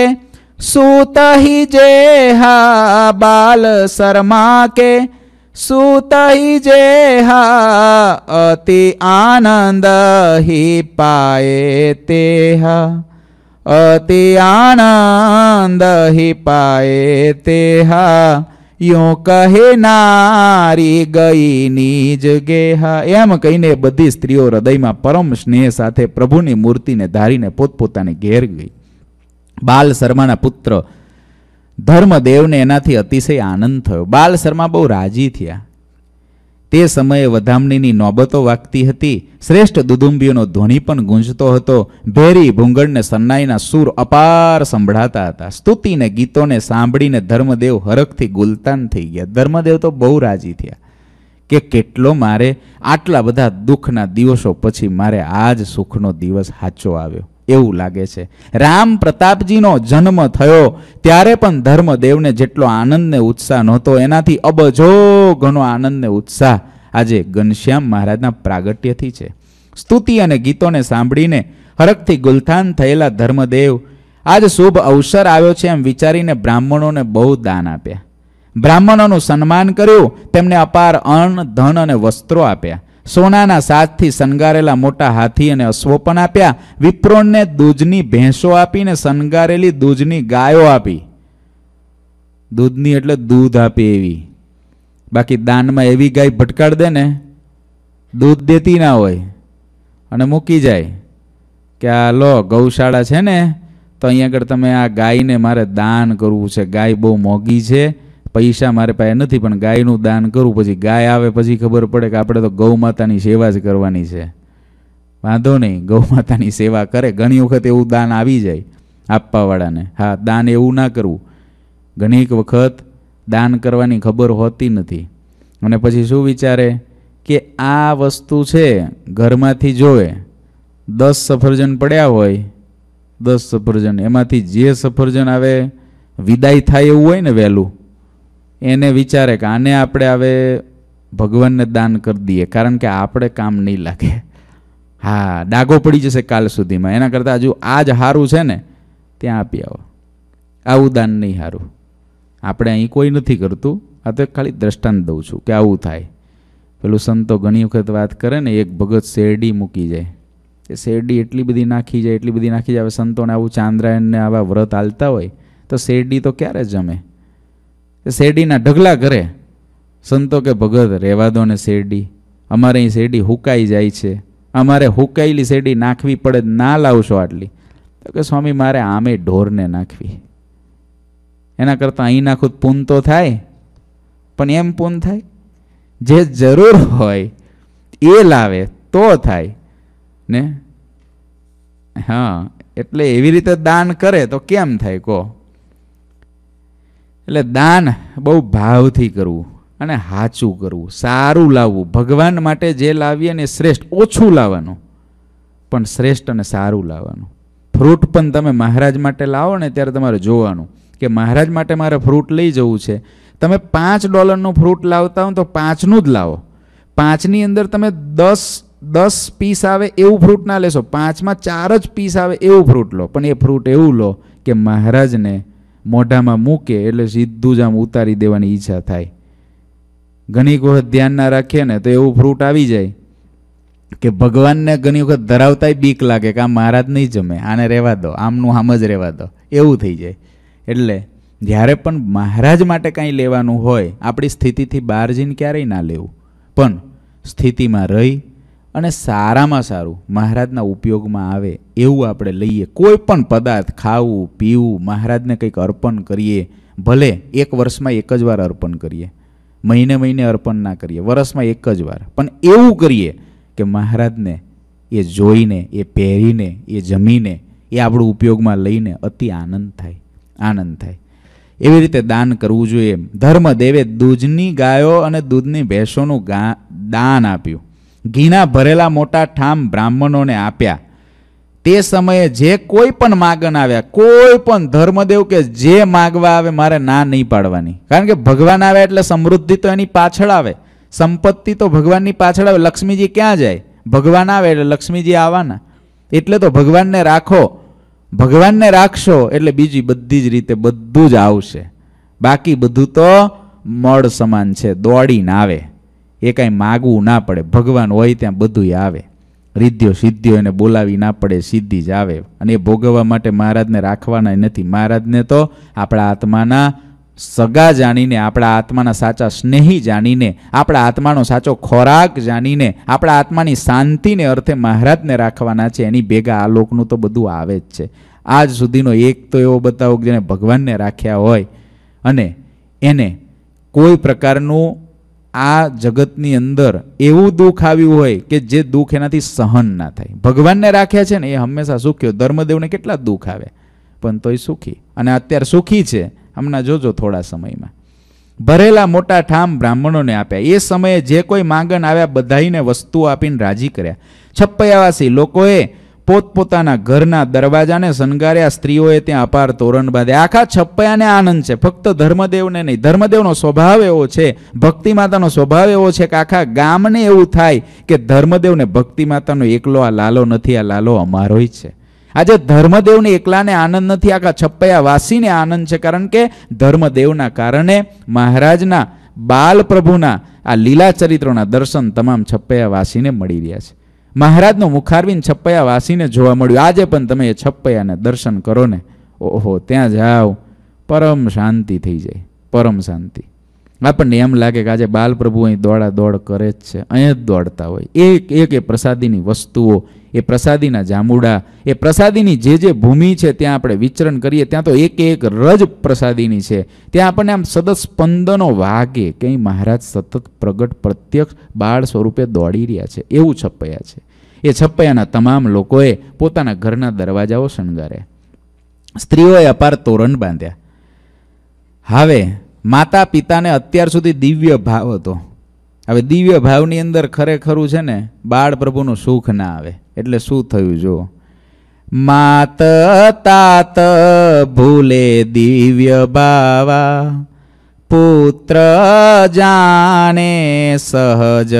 सूत ही जेहा बाल शर्मा के सूत ही जेहा अति आनंद ही पाए तेहा अति आनंद ही पाए तेहा યો કહે નારી ગઈ નીજ ગેહા એમ કહીને બધી સ્ત્રીઓ હૃદયમાં પરમ સ્નેહ સાથે પ્રભુની મૂર્તિને ધારીને પોતપોતાને ઘેર ગઈ બાલ શર્માના પુત્ર ધર્મદેવને એનાથી અતિશય આનંદ થયો બાલ શર્મા બહુ રાજી થયા તે સમયે વધામણીની નોબતો વાગતી હતી શ્રેષ્ઠ દુદુંબીઓનો ધ્વનિ પણ ગુંજતો હતો ભેરી ભૂંગળને સન્નાઈના સૂર અપાર સંભળાતા હતા સ્તુતિને ગીતોને સાંભળીને ધર્મદેવ હરખથી ગુલતાન થઈ ગયા ધર્મદેવ તો બહુ રાજી થયા કે કેટલો મારે આટલા બધા દુઃખના દિવસો પછી મારે આ જ સુખનો દિવસ સાચો આવ્યો એવું લાગે છે રામ પ્રતાપજીનો જન્મ થયો ત્યારે પણ ધર્મદેવને જેટલો આનંદને ઉત્સાહ નહોતો એનાથી અબજો ઘણો આનંદને ઉત્સાહ આજે ઘનશ્યામ મહારાજના પ્રાગટ્યથી છે સ્તુતિ અને ગીતોને સાંભળીને હરખથી ગુલથાન થયેલા ધર્મદેવ આજ શુભ અવસર આવ્યો છે એમ વિચારીને બ્રાહ્મણોને બહુ દાન આપ્યા બ્રાહ્મણોનું સન્માન કર્યું તેમને અપાર અન્ન ધન અને વસ્ત્રો આપ્યા સોનાના સાથથી શણગારેલા મોટા હાથી અને અશ્વો પણ આપ્યા વિપ્રોણને દૂધની ભેંસો આપીને શણગારેલી દૂધની ગાયો આપી દૂધની એટલે દૂધ આપી એવી બાકી દાનમાં એવી ગાય ભટકાડ દે ને દૂધ દેતી ના હોય અને મૂકી જાય કે આ લો ગૌશાળા છે ને તો અહીંયા આગળ તમે આ ગાયને મારે દાન કરવું છે ગાય બહુ મોંઘી છે પૈસા મારે પાસે નથી પણ ગાયનું દાન કરું પછી ગાય આવે પછી ખબર પડે કે આપણે તો ગૌ માતાની સેવા જ કરવાની છે વાંધો નહીં ગૌ માતાની સેવા કરે ઘણી વખત એવું દાન આવી જાય આપવાવાળાને હા દાન એવું ના કરવું ઘણી વખત દાન કરવાની ખબર હોતી નથી અને પછી શું વિચારે કે આ વસ્તુ છે ઘરમાંથી જોવે દસ સફરજન પડ્યા હોય દસ સફરજન એમાંથી જે સફરજન આવે વિદાય થાય એવું હોય ને વહેલું એને વિચારે કે આને આપણે હવે ભગવાનને દાન કરી દઈએ કારણ કે આપણે કામ નહીં લાગે હા ડાગો પડી જશે કાલ સુધીમાં એના કરતાં હજુ આ જ સારું છે ને ત્યાં આપી આવો આવું દાન નહીં સારું આપણે અહીં કોઈ નથી કરતું આ તો ખાલી દ્રષ્ટાંત દઉં છું કે આવું થાય પેલું સંતો ઘણી વખત વાત કરે ને એક ભગત શેરડી મૂકી જાય એ શેરડી એટલી બધી નાખી જાય એટલી બધી નાખી જાય હવે સંતોને આવું ચાંદ્રાયણને આવા વ્રત હાલતા હોય તો શેરડી તો ક્યારે જમે શેરડીના ઢગલા કરે સંતો કે ભગત રહેવા દો ને શેરડી અમારે અહીં શેરડી હુકાઈ જાય છે અમારે હુકાયેલી શેરડી નાખવી પડે ના લાવશો આટલી તો કે સ્વામી મારે આમે ઢોરને નાખવી એના કરતાં અહીં નાખું પૂન તો થાય પણ એમ પૂન થાય જે જરૂર હોય એ લાવે તો થાય ને હા એટલે એવી રીતે દાન કરે તો કેમ થાય કહો એટલે દાન બહુ ભાવથી કરવું અને સાચું કરવું સારું લાવવું ભગવાન માટે જે લાવીએ ને શ્રેષ્ઠ ઓછું લાવવાનું પણ શ્રેષ્ઠ અને સારું લાવવાનું ફ્રૂટ પણ તમે મહારાજ માટે લાવો ને ત્યારે તમારે જોવાનું કે મહારાજ માટે મારે ફ્રૂટ લઈ જવું છે તમે પાંચ ડોલરનું ફ્રૂટ લાવતા હો તો પાંચનું જ લાવો પાંચની અંદર તમે દસ દસ પીસ આવે એવું ફ્રૂટ ના લેશો પાંચમાં ચાર જ પીસ આવે એવું ફ્રૂટ લો પણ એ ફ્રૂટ એવું લો કે મહારાજને મોઢામાં મૂકે એટલે સીધું જ આમ ઉતારી દેવાની ઈચ્છા થાય ઘણીક વખત ધ્યાન ના રાખીએ ને તો એવું ફ્રૂટ આવી જાય કે ભગવાનને ઘણી વખત ધરાવતાય બીક લાગે કે આ મહારાજ નહીં જમે આને રહેવા દો આમનું આમ જ રહેવા દો એવું થઈ જાય એટલે જ્યારે પણ મહારાજ માટે કાંઈ લેવાનું હોય આપણી સ્થિતિથી બહાર જઈને ક્યારેય ના લેવું પણ સ્થિતિમાં રહી અને સારામાં સારું મહારાજના ઉપયોગમાં આવે એવું આપણે લઈએ કોઈ પણ પદાર્થ ખાવું પીવું મહારાજને કંઈક અર્પણ કરીએ ભલે એક વર્ષમાં એક જ વાર અર્પણ કરીએ મહિને મહિને અર્પણ ના કરીએ વર્ષમાં એક જ વાર પણ એવું કરીએ કે મહારાજને એ જોઈને એ પહેરીને એ જમીને એ આપણું ઉપયોગમાં લઈને અતિ આનંદ થાય આનંદ થાય એવી રીતે દાન કરવું જોઈએ ધર્મ દેવે દૂધની ગાયો અને દૂધની ભેંસોનું ગા દાન આપ્યું ઘીના ભરેલા મોટા ઠામ બ્રાહ્મણોને આપ્યા તે સમયે જે કોઈ પણ માગણ આવ્યા કોઈ પણ ધર્મદેવ કે જે માગવા આવે મારે ના નહીં પાડવાની કારણ કે ભગવાન આવે એટલે સમૃદ્ધિ તો એની પાછળ આવે સંપત્તિ તો ભગવાનની પાછળ આવે લક્ષ્મીજી ક્યાં જાય ભગવાન આવે એટલે લક્ષ્મીજી આવવાના એટલે તો ભગવાનને રાખો ભગવાનને રાખશો એટલે બીજી બધી જ રીતે બધું જ આવશે બાકી બધું તો મળ સમાન છે દોડીને આવે એ કાંઈ માગવું ના પડે ભગવાન હોય ત્યાં બધું આવે રિદ્ધિઓ સિદ્ધિઓ એને બોલાવી ના પડે સિદ્ધિ જ આવે અને એ ભોગવવા માટે મહારાજને રાખવાના નથી મહારાજને તો આપણા આત્માના સગા જાણીને આપણા આત્માના સાચા સ્નેહી જાણીને આપણા આત્માનો સાચો ખોરાક જાણીને આપણા આત્માની શાંતિને અર્થે મહારાજને રાખવાના છે એની ભેગા આ લોકનું તો બધું આવે જ છે આજ સુધીનો એક તો એવો બતાવો કે જેને ભગવાનને રાખ્યા હોય અને એને કોઈ પ્રકારનું આ જગતની અંદર એવું દુઃખ આવ્યું હોય કે જે દુઃખ એનાથી સહન ના થાય ભગવાનને રાખ્યા છે ને એ હંમેશા સુખ્યો ધર્મદેવને કેટલા દુઃખ આવે પણ તોય સુખી અને અત્યારે સુખી છે હમણાં જોજો થોડા સમયમાં ભરેલા મોટા ઠામ બ્રાહ્મણોને આપ્યા એ સમયે જે કોઈ માંગણ આવ્યા બધાઈને વસ્તુઓ આપીને રાજી કર્યા છપ્પયાવાસી લોકોએ પોતપોતાના ઘરના દરવાજાને શણગાર્યા સ્ત્રીઓએ ત્યાં અપાર તોરણ બાંધ્યા આખા છપ્પયાને આનંદ છે ફક્ત ધર્મદેવને નહીં ધર્મદેવનો સ્વભાવ એવો છે ભક્તિ માતાનો સ્વભાવ એવો છે કે આખા ગામને એવું થાય કે ધર્મદેવને ભક્તિ માતાનો એકલો આ લાલો નથી આ લાલો અમારો જ છે આજે ધર્મદેવને એકલાને આનંદ નથી આખા છપ્પયા વાસીને આનંદ છે કારણ કે ધર્મદેવના કારણે મહારાજના બાલ પ્રભુના આ લીલા ચરિત્રોના દર્શન તમામ છપ્પયા વાસીને મળી રહ્યા છે મહારાજનો મુખારબીન છપ્પયા વાસીને જોવા મળ્યું આજે પણ તમે એ છપ્પૈયાને દર્શન કરો ને ઓહો ત્યાં જાઓ પરમ શાંતિ થઈ જાય પરમ શાંતિ આપણને એમ લાગે કે આજે બાલપ્રભુ અહીં દોડા દોડ કરે જ છે અહીં જ દોડતા હોય એક એક એ પ્રસાદીની વસ્તુઓ એ પ્રસાદીના જામુડા એ પ્રસાદીની જે જે ભૂમિ છે ત્યાં આપણે વિચરણ કરીએ ત્યાં તો એક એક રજ પ્રસાદીની છે ત્યાં આપણને આમ સદસ્પંદનો વાગે કંઈ મહારાજ સતત પ્રગટ પ્રત્યક્ષ બાળ સ્વરૂપે દોડી રહ્યા છે એવું છપ્પૈયા છે એ છપ્પૈયાના તમામ લોકોએ પોતાના ઘરના દરવાજાઓ શણગાર્યા સ્ત્રીઓએ અપાર તોરણ બાંધ્યા હવે માતા પિતાને અત્યાર સુધી દિવ્ય ભાવ હતો હવે દિવ્ય ભાવની અંદર ખરેખરું છે ને બાળ પ્રભુનું સુખ ના આવે એટલે શું થયું જો માત તાત ભૂલે દિવ્ય બાવા પુત્ર જાણે સહજ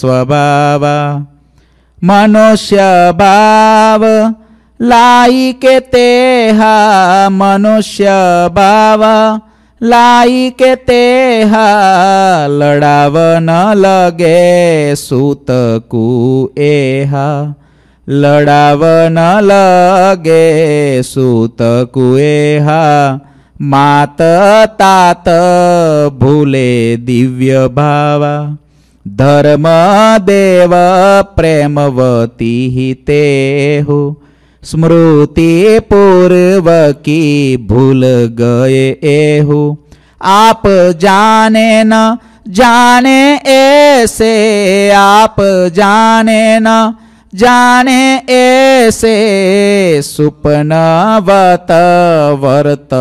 સ્વભાવા મનુષ્ય ભાવ લાઈ કે તે મનુષ્ય બાવા લાઈ કે તે હા લડાવ ન લગે સૂતકુ એ હા લડાવ ન લગે સૂતકુ એ હા માત તાત ભૂલે દિવ્ય ભાવા ધર્મ દેવ પ્રેમવતી તે હો स्मृति पूर्व की भूल गए एहु आप जाने न जाने ऐसे आप जाने न जाने ऐसे सुपन वत वर्त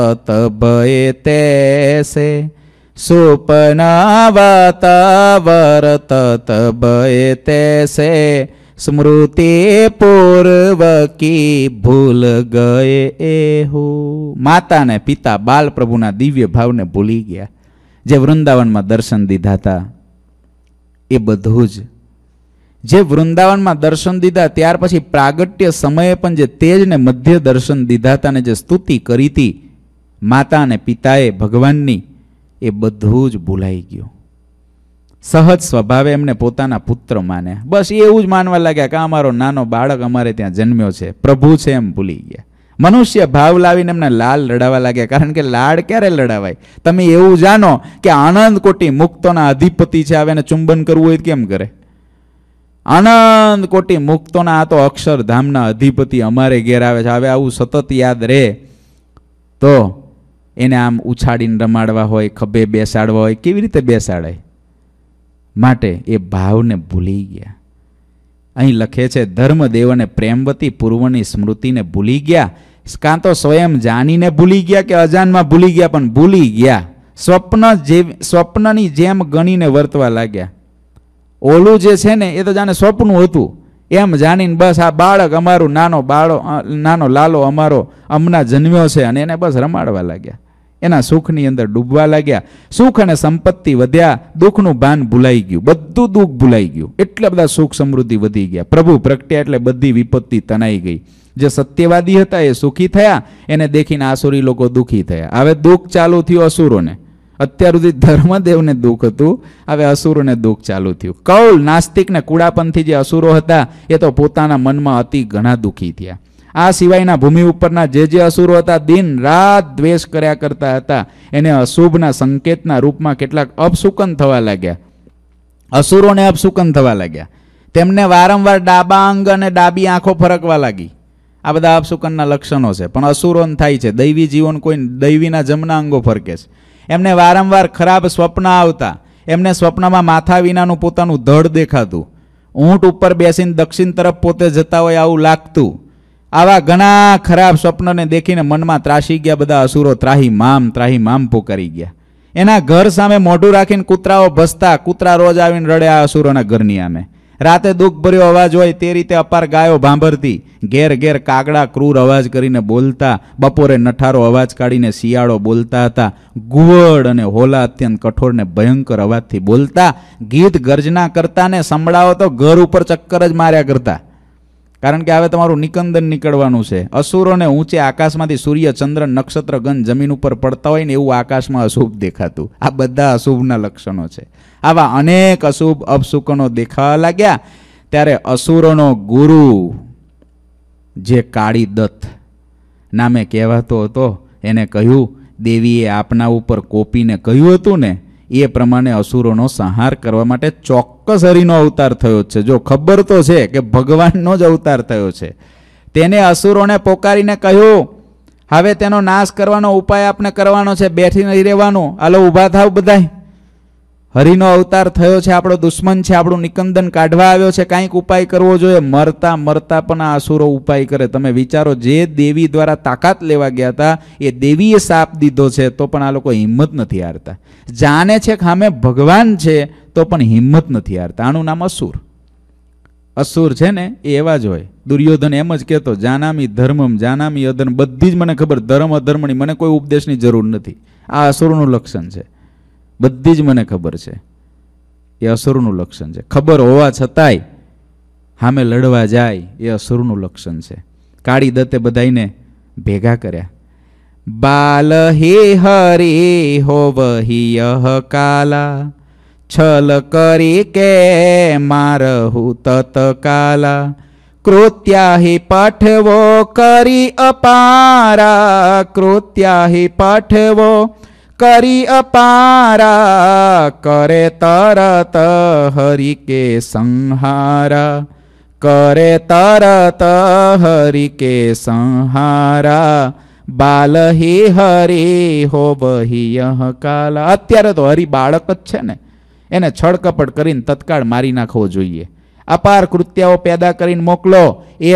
भय तैसे वत वर्त भय तैसे સ્મૃતિ પૂર્વકી ભૂલ ગયે એ હો માતાને પિતા બાલપ્રભુના દિવ્ય ભાવને ભૂલી ગયા જે વૃંદાવનમાં દર્શન દીધા હતા એ બધું જ જે વૃંદાવનમાં દર્શન દીધા ત્યાર પછી પ્રાગટ્ય સમયે પણ જે તેજને મધ્ય દર્શન દીધા હતા ને જે સ્તુતિ કરી હતી માતા અને પિતાએ ભગવાનની એ બધું જ ભૂલાઈ ગયું સહજ સ્વભાવે એમને પોતાના પુત્ર માન્યા બસ એવું જ માનવા લાગ્યા કે અમારો નાનો બાળક અમારે ત્યાં જન્મ્યો છે પ્રભુ છે એમ ભૂલી ગયા મનુષ્ય ભાવ લાવીને એમને લાલ લડાવા લાગ્યા કારણ કે લાડ ક્યારે લડાવાય તમે એવું જાણો કે આનંદ કોટી મુક્તોના અધિપતિ છે આવે એને ચુંબન કરવું હોય કેમ કરે આનંદ કોટી મુક્તોના આ તો અક્ષરધામના અધિપતિ અમારે ઘેર આવે છે હવે આવું સતત યાદ રહે તો એને આમ ઉછાડીને રમાડવા હોય ખભે બેસાડવા હોય કેવી રીતે બેસાડાય માટે એ ભાવને ભૂલી ગયા અહીં લખે છે ધર્મદેવને પ્રેમવતી પૂર્વની સ્મૃતિને ભૂલી ગયા કાં તો સ્વયં જાણીને ભૂલી ગયા કે અજાનમાં ભૂલી ગયા પણ ભૂલી ગયા સ્વપ્ન જે સ્વપ્નની જેમ ગણીને વર્તવા લાગ્યા ઓલું જે છે ને એ તો જાણે સ્વપ્ન હતું એમ જાણીને બસ આ બાળક અમારું નાનો બાળો નાનો લાલો અમારો હમણાં જન્મ્યો છે અને એને બસ રમાડવા લાગ્યા એના સુખની અંદર ડૂબવા લાગ્યા સુખ અને સંપત્તિ વધ્યા દુઃખનું ભાન ભૂલાઈ ગયું બધું દુઃખ ભૂલાઈ ગયું એટલા બધા સુખ સમૃદ્ધિ વધી ગયા પ્રભુ પ્રગટ્યા એટલે બધી વિપત્તિ તનાઈ ગઈ જે સત્યવાદી હતા એ સુખી થયા એને દેખીને આસુરી લોકો દુઃખી થયા હવે દુઃખ ચાલુ થયું અસુરોને અત્યાર સુધી ધર્મદેવને દુઃખ હતું હવે અસુરોને દુઃખ ચાલુ થયું કૌલ નાસ્તિક ને કુડાપંથી જે અસુરો હતા એ તો પોતાના મનમાં અતિ ઘણા દુઃખી થયા આ સિવાયના ભૂમિ ઉપરના જે જે અસુરો હતા દિન રાત દ્વેષ કર્યા કરતા હતા એને અશુભના સંકેતના રૂપમાં કેટલાક અપશુકન થવા લાગ્યા અસુરોને અપશુકન થવા લાગ્યા તેમને વારંવાર ડાબા અંગ અને ડાબી આંખો ફરકવા લાગી આ બધા અપશુકનના લક્ષણો છે પણ અસુરોન થાય છે દૈવી જીવન કોઈ દૈવીના જમના અંગો ફરકે છે એમને વારંવાર ખરાબ સ્વપ્ન આવતા એમને સ્વપ્નમાં માથા વિનાનું પોતાનું ધડ દેખાતું ઊંટ ઉપર બેસીને દક્ષિણ તરફ પોતે જતા હોય આવું લાગતું આવા ઘણા ખરાબ સ્વપ્નને દેખીને મનમાં ત્રાસી ગયા બધા અસુરો ત્રાહી મામ ત્રાહી મામ પુકારી ગયા એના ઘર સામે મોઢું રાખીને કૂતરાઓ ભસતા કૂતરા રોજ આવીને રડે આ અસુરોના ઘરની આમે રાતે દુઃખભર્યો અવાજ હોય તે રીતે અપાર ગાયો ભાંભરતી ઘેર ઘેર કાગડા ક્રૂર અવાજ કરીને બોલતા બપોરે નઠારો અવાજ કાઢીને શિયાળો બોલતા હતા ગુવડ અને હોલા અત્યંત કઠોર ને ભયંકર અવાજથી બોલતા ગીત ગર્જના કરતા ને સંભળાવો તો ઘર ઉપર ચક્કર જ માર્યા કરતા કારણ કે હવે તમારું નિકંદન નીકળવાનું છે અસુરોને ઊંચે આકાશમાંથી સૂર્ય ચંદ્ર નક્ષત્ર ગન જમીન ઉપર પડતા હોય ને એવું આકાશમાં અશુભ દેખાતું આ બધા અશુભના લક્ષણો છે આવા અનેક અશુભ અપશુકનો દેખાવા લાગ્યા ત્યારે અસુરોનો ગુરુ જે કાળીદત્ત નામે કહેવાતો હતો એને કહ્યું દેવીએ આપના ઉપર કોપીને કહ્યું હતું ને એ પ્રમાણે અસુરોનો સંહાર કરવા માટે ચોક્કસ હરિનો અવતાર થયો છે જો ખબર તો છે કે ભગવાનનો જ અવતાર થયો છે તેને અસુરોને પોકારીને કહ્યું હવે તેનો નાશ કરવાનો ઉપાય આપને કરવાનો છે બેઠી નહીં રહેવાનો હાલો ઊભા થાવ બધાય હરિનો અવતાર થયો છે આપણો દુશ્મન છે આપણું નિકંદન કાઢવા આવ્યો છે કાંઈક ઉપાય કરવો જોઈએ મરતા મરતા પણ આ અસુરો ઉપાય કરે તમે વિચારો જે દેવી દ્વારા તાકાત લેવા ગયા હતા એ દેવીએ સાપ દીધો છે તો પણ આ લોકો હિંમત નથી હારતા જાણે છે ખામે ભગવાન છે તો પણ હિંમત નથી હારતા આનું નામ અસુર અસુર છે ને એ એવા જ હોય દુર્યોધન એમ જ કહેતો જાનામી ધર્મમ જાનામી અધર્મ બધી જ મને ખબર ધર્મ અધર્મની મને કોઈ ઉપદેશની જરૂર નથી આ અસુરનું લક્ષણ છે બધી જ મને ખબર છે એ અસુરનું લક્ષણ છે ખબર હોવા છતાંય સામે લડવા જાય એ અસુરનું લક્ષણ છે કાળી દત્તે બધાઈને ભેગા કર્યા બાલ હે હરે હો વહિયહ કાલા છલ કરી કે મારહુ તતકાલા કૃત્યાહી પાઠવો કરી અપારા કૃત્યાહી પાઠવો કરી અપારા કરે તરત હરિ કે સંહારા કરે તરત હરિ કે સંહારા બાલહી હરિ હો બહી કાલા અત્યારે તો હરિ બાળક જ છે ને એને છળકપટ કરીને તત્કાળ મારી નાખવો જોઈએ અપાર કૃત્યાઓ પેદા કરીને મોકલો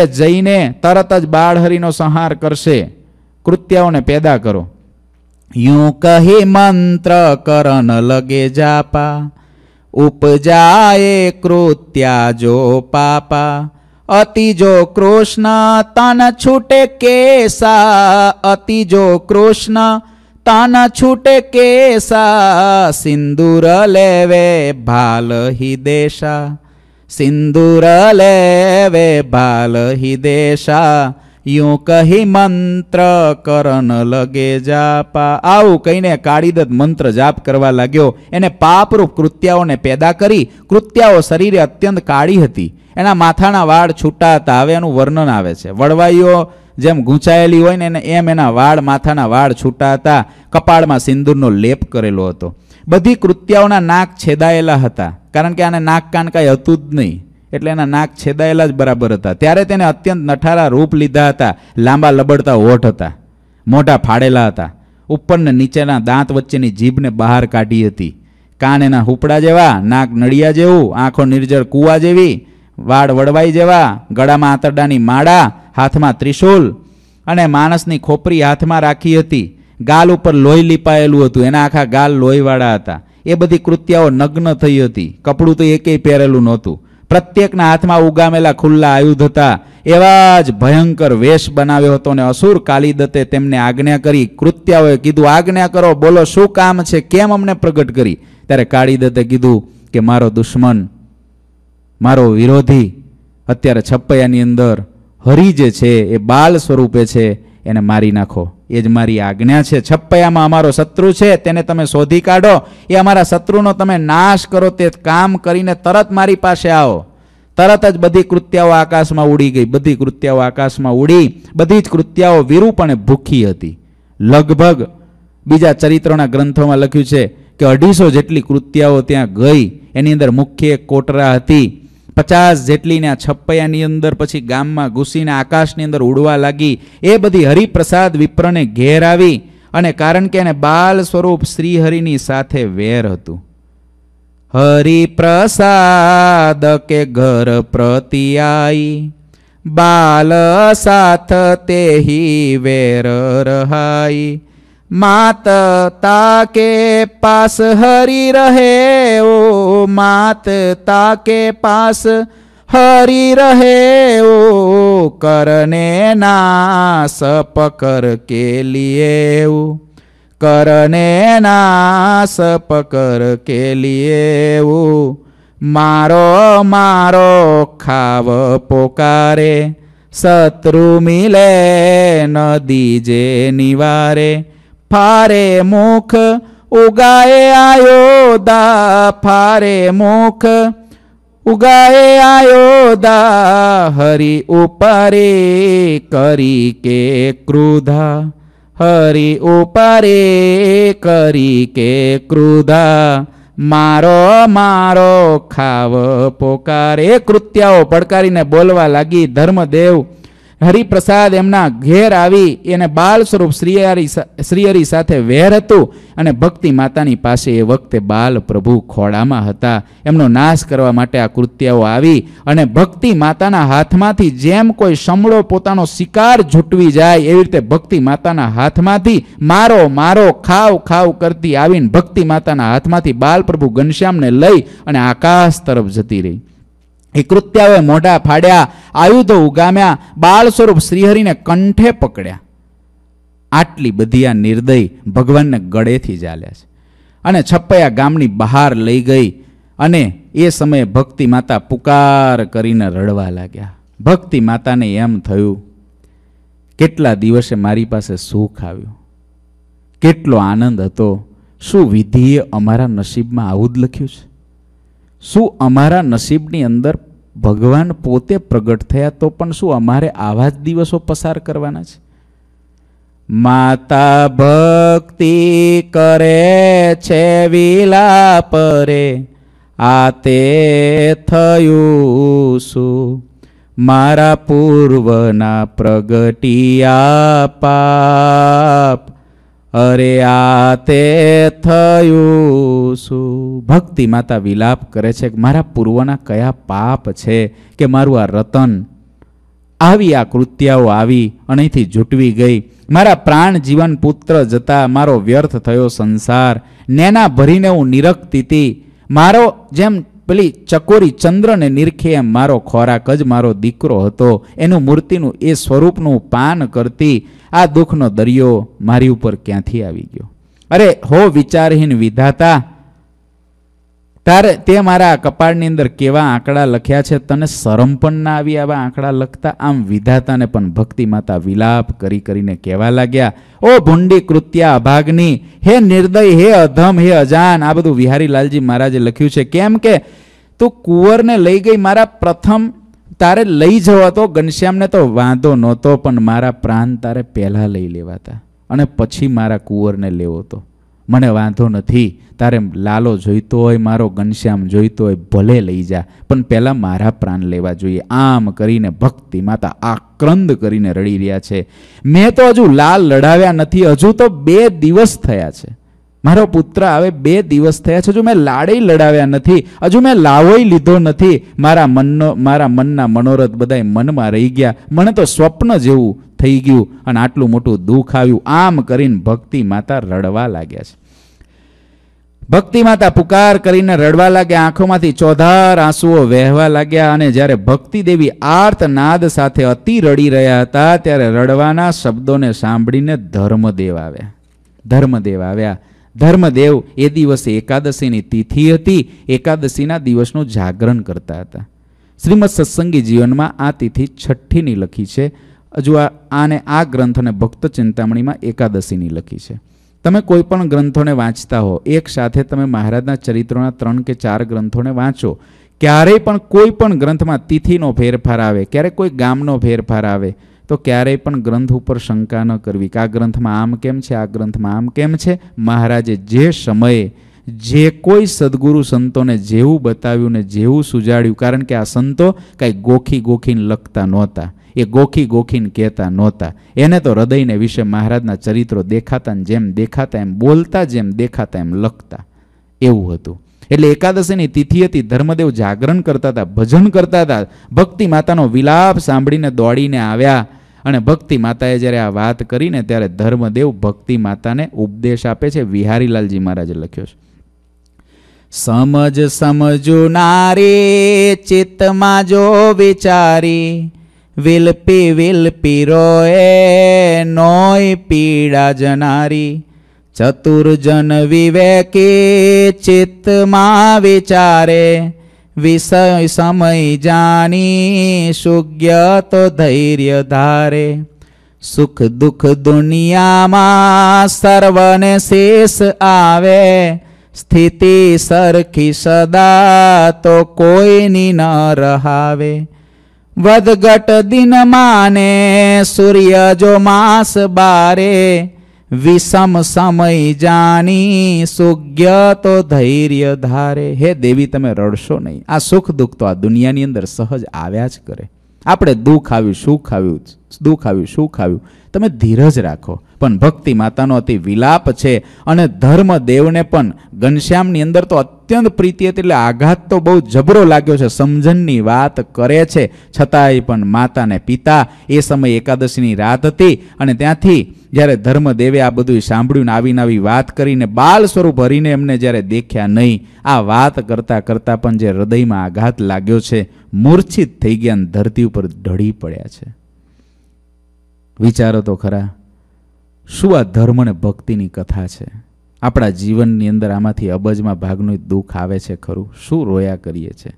એ જઈને તરત જ બાળહરીનો સંહાર કરશે કૃત્યાઓને પેદા કરો यूं कही मंत्र करन लगे जापा ઉપજાયે કૃત્યા જો પાપા અતિ જો કૃષ્ણ તન છૂટે કેસા અતિ જો કૃષ્ણ તન છૂટે કેસા સિંદૂર લેવે ભાલ હિ દેશા સિંદૂર લેવે ભાલ હિ દેશા યું કહી મંત્ર કરન લગે જાપા આવું કહીને કાળીદત્ત મંત્ર જાપ કરવા લાગ્યો એને પાપરૂપ કૃત્યાઓને પેદા કરી કૃત્યાઓ શરીરે અત્યંત કાળી હતી એના માથાના વાળ છૂટા હતા હવે એનું વર્ણન આવે છે વડવાઈઓ જેમ ગૂંચાયેલી હોય ને એને એમ એના વાળ માથાના વાળ છૂટા હતા કપાળમાં સિંદૂરનો લેપ કરેલો હતો બધી કૃત્યાઓના નાક છેદાયેલા હતા કારણ કે આને નાક કાન કાંઈ હતું જ નહીં એટલે એના નાક છેદાયેલા જ બરાબર હતા ત્યારે તેને અત્યંત નઠારા રૂપ લીધા હતા લાંબા લબડતા હોઠ હતા મોઢા ફાડેલા હતા ઉપરને નીચેના દાંત વચ્ચેની જીભને બહાર કાઢી હતી કાન એના હુપડા જેવા નાક નળિયા જેવું આંખો નિર્જળ કૂવા જેવી વાળ વડવાઈ જેવા ગળામાં આંતરડાની માળા હાથમાં ત્રિશુલ અને માણસની ખોપરી હાથમાં રાખી હતી ગાલ ઉપર લોહી લીપાયેલું હતું એના આખા ગાલ લોહીવાળા હતા એ બધી કૃત્યાઓ નગ્ન થઈ હતી કપડું તો એકેય પહેરેલું નહોતું પ્રત્યેકના હાથમાં ઉગામેલા ખુલ્લા આયુધ હતા એવા જ ભયંકર વેશ બનાવ્યો હતો ને અસુર કાલિદત્તે તેમને આજ્ઞા કરી કૃત્યાઓએ કીધું આજ્ઞા કરો બોલો શું કામ છે કેમ અમને પ્રગટ કરી ત્યારે કાળીદત્તે કીધું કે મારો દુશ્મન મારો વિરોધી અત્યારે છપ્પૈયાની અંદર હરી જે છે એ બાલ સ્વરૂપે છે એને મારી નાખો એ જ મારી આજ્ઞા છે છપ્પયામાં અમારો શત્રુ છે તેને તમે શોધી કાઢો એ અમારા શત્રુનો તમે નાશ કરો તે કામ કરીને તરત મારી પાસે આવો તરત જ બધી કૃત્યાઓ આકાશમાં ઉડી ગઈ બધી કૃત્યાઓ આકાશમાં ઉડી બધી જ કૃત્યાઓ વિરૂપણે ભૂખી હતી લગભગ બીજા ચરિત્રના ગ્રંથોમાં લખ્યું છે કે અઢીસો જેટલી કૃત્યાઓ ત્યાં ગઈ એની અંદર મુખ્ય કોટરા હતી પચાસ જેટલી ને આ છપ્પૈયાની અંદર પછી ગામમાં ઘૂસીને આકાશની અંદર ઉડવા લાગી એ બધી હરિપ્રસાદ વિપ્રને ઘેર આવી અને કારણ કે એને બાલ સ્વરૂપ શ્રીહરિની સાથે વેર હતું હરિપ્રસાદ કે ઘર પ્રતિયાઈ બાલ સાથ તેહી વેર રહાઈ मात ताके पास हरि रहे ओ मात ताके पास हरि रहे ओ करने नास पकर के लिए ओ करने नास पकर के लिए ओ मारो मारो खाव पोकारे शत्रु मिले न दीजे निवारे ફારે મુખ ઉગાએ આયો દા ફારે મુખ ઉગાએ આયો દા હરી ઉપરે કરી કે ક્રુધા હરી ઉપરે કરી કે ક્રુધા મારો મારો ખાવ પોકારે કૃત્યાઓ પડકારીને બોલવા લાગી ધર્મદેવ હરિપ્રસાદ એમના ઘેર આવી એને બાળ સ્વરૂપ શ્રીહરિ શ્રીહરિ સાથે વેર હતું અને ભક્તિ માતાની પાસે એ વખતે બાલ પ્રભુ ખોળામાં હતા એમનો નાશ કરવા માટે આ કૃત્યઓ આવી અને ભક્તિ માતાના હાથમાંથી જેમ કોઈ સમળો પોતાનો શિકાર ઝૂંટવી જાય એવી રીતે ભક્તિ માતાના હાથમાંથી મારો મારો ખાવ ખાવ કરતી આવીને ભક્તિ માતાના હાથમાંથી બાલ પ્રભુ ઘનશ્યામને લઈ અને આકાશ તરફ જતી રહી એ કૃત્યાઓએ મોઢા ફાડ્યા આયુધો ઉગામ્યા બાળ સ્વરૂપ શ્રીહરિને કંઠે પકડ્યા આટલી બધી આ નિર્દય ભગવાનને ગળેથી ચાલ્યા છે અને છપ્પયા ગામની બહાર લઈ ગઈ અને એ સમયે ભક્તિ માતા પુકાર કરીને રડવા લાગ્યા ભક્તિ માતાને એમ થયું કેટલા દિવસે મારી પાસે સુખ આવ્યું કેટલો આનંદ હતો શું વિધિએ અમારા નસીબમાં આવું જ લખ્યું છે શું અમારા નસીબની અંદર ભગવાન પોતે પ્રગટ થયા તો પણ શું અમારે આવા જ દિવસો પસાર કરવાના છે માતા ભક્તિ કરે છે વિલાપ રે આ તે થયું શું મારા પૂર્વના પ્રગટિયા પાપ અરે આ તે થયું શું ભક્તિ માતા વિલાપ કરે છે કે મારા પૂર્વના કયા પાપ છે કે મારું આ રતન આવી આ કૃત્યાઓ આવી અણીથી જૂટવી ગઈ મારા પ્રાણ જીવન પુત્ર જતા મારો વ્યર્થ થયો સંસાર નેના ભરીને હું નિરખતી મારો જેમ પેલી ચકોરી ચંદ્રને નિરખે એમ મારો ખોરાક જ મારો દીકરો હતો એનું મૂર્તિનું એ સ્વરૂપનું પાન કરતી આ દુઃખનો દરિયો મારી ઉપર ક્યાંથી આવી ગયો અરે હો વિચારહીન વિધાતા તારે તે મારા કપાળની અંદર કેવા આંકડા લખ્યા છે તને શરમ પણ ના આવી આવા આંકડા લખતા આમ વિધાતાને પણ ભક્તિ માતા વિલાપ કરી કરીને કહેવા લાગ્યા ઓ ભૂંડી કૃત્યા અભાગની હે નિર્દય હે અધમ હે અજાન આ બધું વિહારી લાલજી મહારાજે લખ્યું છે કેમ કે તું કુંવરને લઈ ગઈ મારા પ્રથમ તારે લઈ જવા તો ઘનશ્યામને તો વાંધો નહોતો પણ મારા પ્રાણ તારે પહેલાં લઈ લેવાતા અને પછી મારા કુંવરને લેવો તો મને વાંધો નથી તારે લાલો જોઈતો હોય મારો ઘનશ્યામ જોઈતો હોય ભલે લઈ જા પણ પહેલાં મારા પ્રાણ લેવા જોઈએ આમ કરીને ભક્તિ માતા આક્રંદ કરીને રડી રહ્યા છે મેં તો હજુ લાલ લડાવ્યા નથી હજુ તો બે દિવસ થયા છે મારો પુત્ર આવે બે દિવસ થયા છે હજુ મેં લાડેય લડાવ્યા નથી હજુ મેં લાવોય લીધો નથી મારા મનનો મારા મનના મનોરથ બધાય મનમાં રહી ગયા મને તો સ્વપ્ન જેવું થઈ ગયું અને આટલું મોટું દુઃખ આવ્યું આમ કરીને ભક્તિ માતા રડવા લાગ્યા છે ભક્તિ માતા પુકાર કરીને રડવા લાગ્યા આંખોમાંથી ચોધાર આંસુઓ વહેવા લાગ્યા અને જ્યારે ભક્તિ દેવી આર્તનાદ સાથે અતિ રડી રહ્યા હતા ત્યારે રડવાના શબ્દોને સાંભળીને ધર્મદેવ આવ્યા ધર્મદેવ આવ્યા ધર્મદેવ એ દિવસે એકાદશીની તિથિ હતી એકાદશીના દિવસનું જાગરણ કરતા હતા શ્રીમદ સત્સંગી જીવનમાં આ તિથિ છઠ્ઠીની લખી છે હજુ આને આ ગ્રંથને ભક્ત ચિંતામણીમાં એકાદશીની લખી છે તમે કોઈ પણ ગ્રંથોને વાંચતા હો એક સાથે તમે મહારાજના ચરિત્રોના ત્રણ કે ચાર ગ્રંથોને વાંચો ક્યારેય પણ કોઈ પણ ગ્રંથમાં તિથિનો ફેરફાર આવે ક્યારેક કોઈ ગામનો ફેરફાર આવે તો ક્યારેય પણ ગ્રંથ ઉપર શંકા ન કરવી કે આ ગ્રંથમાં આમ કેમ છે આ ગ્રંથમાં આમ કેમ છે મહારાજે જે સમયે જે કોઈ સદગુરુ સંતોને જેવું બતાવ્યું ને જેવું સુજાડ્યું કારણ કે આ સંતો કાંઈ ગોખી ગોખીને લખતા નહોતા એ ગોખી ગોખીને કહેતા નહોતા એને તો હૃદયને વિશે મહારાજના ચરિત્રો દેખાતા જેમ દેખાતા એમ બોલતા જેમ દેખાતા એમ લખતા એવું હતું એટલે એકાદશીની તિથિ હતી ધર્મદેવ જાગરણ કરતા હતા ભજન કરતા હતા ભક્તિ માતાનો વિલાપ સાંભળીને દોડીને આવ્યા અને ભક્તિ માતાએ જ્યારે આ વાત કરીને ત્યારે ધર્મદેવ ભક્તિ માતાને ઉપદેશ આપે છે વિહારીલાલજી મહારાજે લખ્યો છે સમજ સમજુ નારી ચિત્તમાં જો વિચારી વિલપી વિલપી રોએ નોય પીડા જનારી ચતુર્જન વિવેકી ચિત્તમાં વિચારે વિષય સમય જાણી સુજ્ઞ તો ધૈર્ય ધારે સુખ દુઃખ દુનિયામાં સર્વને શેષ આવે સ્થિતિ સરખી સદા તો કોઈની ન રહાવે વધઘટ દિન માને સૂર્ય જો માસ બારે વિષમ સમય જાણી સુગ્ય તો ધૈર્ય ધારે હે દેવી તમે રડશો નહીં આ સુખ દુઃખ તો આ દુનિયાની અંદર સહજ આવ્યા જ કરે આપણે દુઃખ આવ્યું સુખ આવ્યું દુઃખ આવ્યું સુખ આવ્યું તમે ધીરજ રાખો પણ ભક્તિ માતાનો અતિ વિલાપ છે અને ધર્મ દેવને પણ ઘનશ્યામની અંદર તો અત્યંત પ્રીતિ હતી એટલે આઘાત તો બહુ જબરો લાગ્યો છે સમજણની વાત કરે છે છતાંય પણ માતાને પિતા એ સમય એકાદશીની રાત હતી અને ત્યાંથી જ્યારે ધર્મદેવે આ બધું સાંભળ્યું ને આવી વાત કરીને બાલ સ્વરૂપ ભરીને એમને જ્યારે દેખ્યા નહીં આ વાત કરતાં કરતાં પણ જે હૃદયમાં આઘાત લાગ્યો છે મૂર્છિત થઈ ગયા અને ધરતી ઉપર ઢળી પડ્યા છે વિચારો તો ખરા શું આ ધર્મ અને ભક્તિની કથા છે આપણા જીવનની અંદર આમાંથી અબજમાં ભાગનું દુઃખ આવે છે ખરું શું રોયા કરીએ છીએ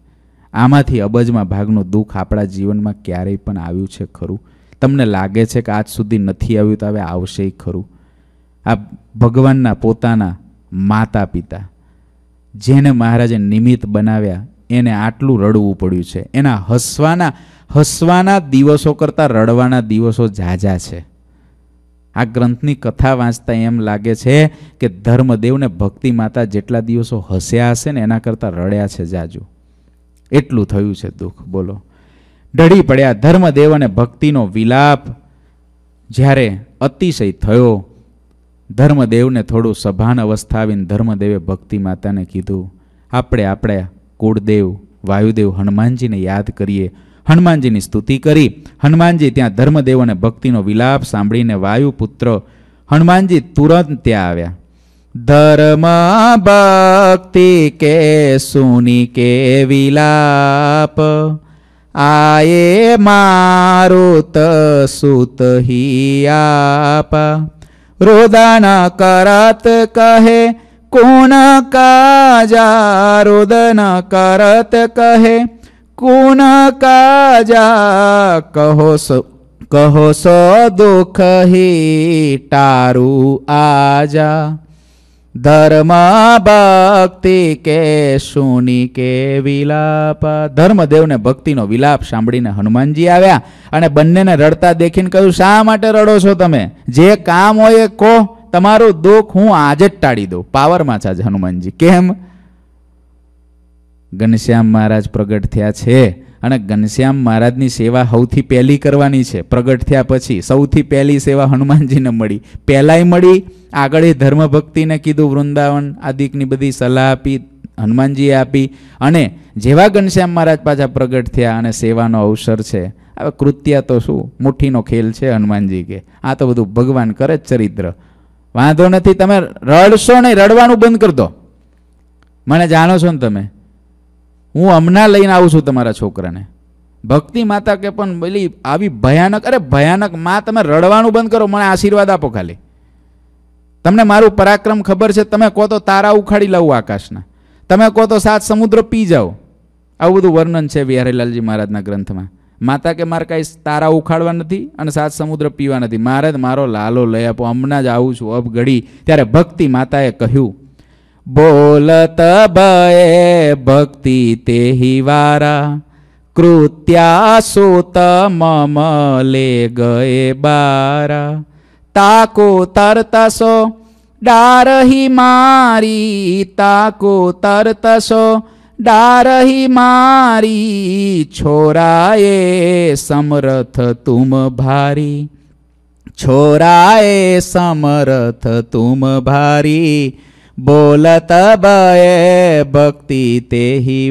આમાંથી અબજમાં ભાગનું દુઃખ આપણા જીવનમાં ક્યારેય પણ આવ્યું છે ખરું તમને લાગે છે કે આજ સુધી નથી આવ્યું તો હવે આવશે ખરું આ ભગવાનના પોતાના માતા પિતા જેને મહારાજે નિમિત્ત બનાવ્યા એને આટલું રડવું પડ્યું છે એના હસવાના હસવાના દિવસો કરતાં રડવાના દિવસો ઝાઝા છે આ ગ્રંથની કથા વાંચતા એમ લાગે છે કે ધર્મદેવને ભક્તિ માતા જેટલા દિવસો હસ્યા હશે ને એના કરતાં રડ્યા છે જાજુ એટલું થયું છે દુઃખ બોલો ઢળી પડ્યા ધર્મદેવ અને ભક્તિનો વિલાપ જ્યારે અતિશય થયો ધર્મદેવને થોડું સભાન અવસ્થા આવીને ધર્મદેવે ભક્તિ માતાને કીધું આપણે આપણે કુળદેવ વાયુદેવ હનુમાનજીને યાદ કરીએ હનુમાનજીની સ્તુતિ કરી હનુમાનજી ત્યાં ધર્મદેવ અને ભક્તિનો વિલાપ સાંભળીને વાયુપુત્ર હનુમાનજી તુરંત ત્યાં આવ્યા ધર્મ ભક્તિ કે સુની કે વિલાપ આયે મારુત સુત હિયાપ રોદાના કરત કહે કોણ કાજા રોદન કરત કહે કોણ કાજા કહો સો કહો સો દુઃખ હે તારું આજા ધર્મ ભક્તિ કે સુની કે વિલાપ ધર્મદેવને ભક્તિનો વિલાપ સાંભળીને હનુમાનજી આવ્યા અને બંનેને રડતા દેખીને કહ્યું શા માટે રડો છો તમે જે કામ હોય એ કહો તમારો દુઃખ હું આજે જ ટાળી દઉં પાવરમાં છે હનુમાનજી કેમ ઘનશ્યામ મહારાજ પ્રગટ થયા છે અને ઘનશ્યામ મહારાજની સેવા સૌથી પહેલી કરવાની છે પ્રગટ થયા પછી સૌથી પહેલી સેવા હનુમાનજીને મળી પહેલાંય મળી આગળ એ ધર્મભક્તિને કીધું વૃંદાવન આદિકની બધી સલાહ આપી હનુમાનજીએ આપી અને જેવા ઘનશ્યામ મહારાજ પાછા પ્રગટ થયા અને સેવાનો અવસર છે હવે કૃત્ય તો શું મુઠ્ઠીનો ખેલ છે હનુમાનજી કે આ તો બધું ભગવાન કરે જ ચરિત્ર વાંધો નથી તમે રડશો નહીં રડવાનું બંધ કરી દો મને જાણો છો ને તમે હું હમણાં લઈને આવું છું તમારા છોકરાને ભક્તિ માતા કે પણ બોલી આવી ભયાનક અરે ભયાનક માં તમે રડવાનું બંધ કરો મને આશીર્વાદ આપો ખાલી તમને મારું પરાક્રમ ખબર છે તમે કહો તો તારા ઉખાડી લાવું આકાશના તમે કહો તો સાત સમુદ્ર પી જાઓ આવું બધું વર્ણન છે વિહારીલાલજી મહારાજના ગ્રંથમાં માતા કે મારે કાંઈ તારા ઉખાડવા નથી અને સાત સમુદ્ર પીવા નથી મારે જ મારો લાલો લઈ આપો હમણાં જ આવું છું અબ ઘડી ત્યારે ભક્તિ માતાએ કહ્યું બોલત બએ ભક્તિ તેહી વારા કૃત્યા સુત મમ લે ગયે બારા તાકો તરતસો ડારહી મારી તાકો તરતસો ડારહી મારી છોરાએ સમરથ તુમ ભારી છોરાએ સમરથ તુમ ભારી બોલત બયે ભક્તિ તે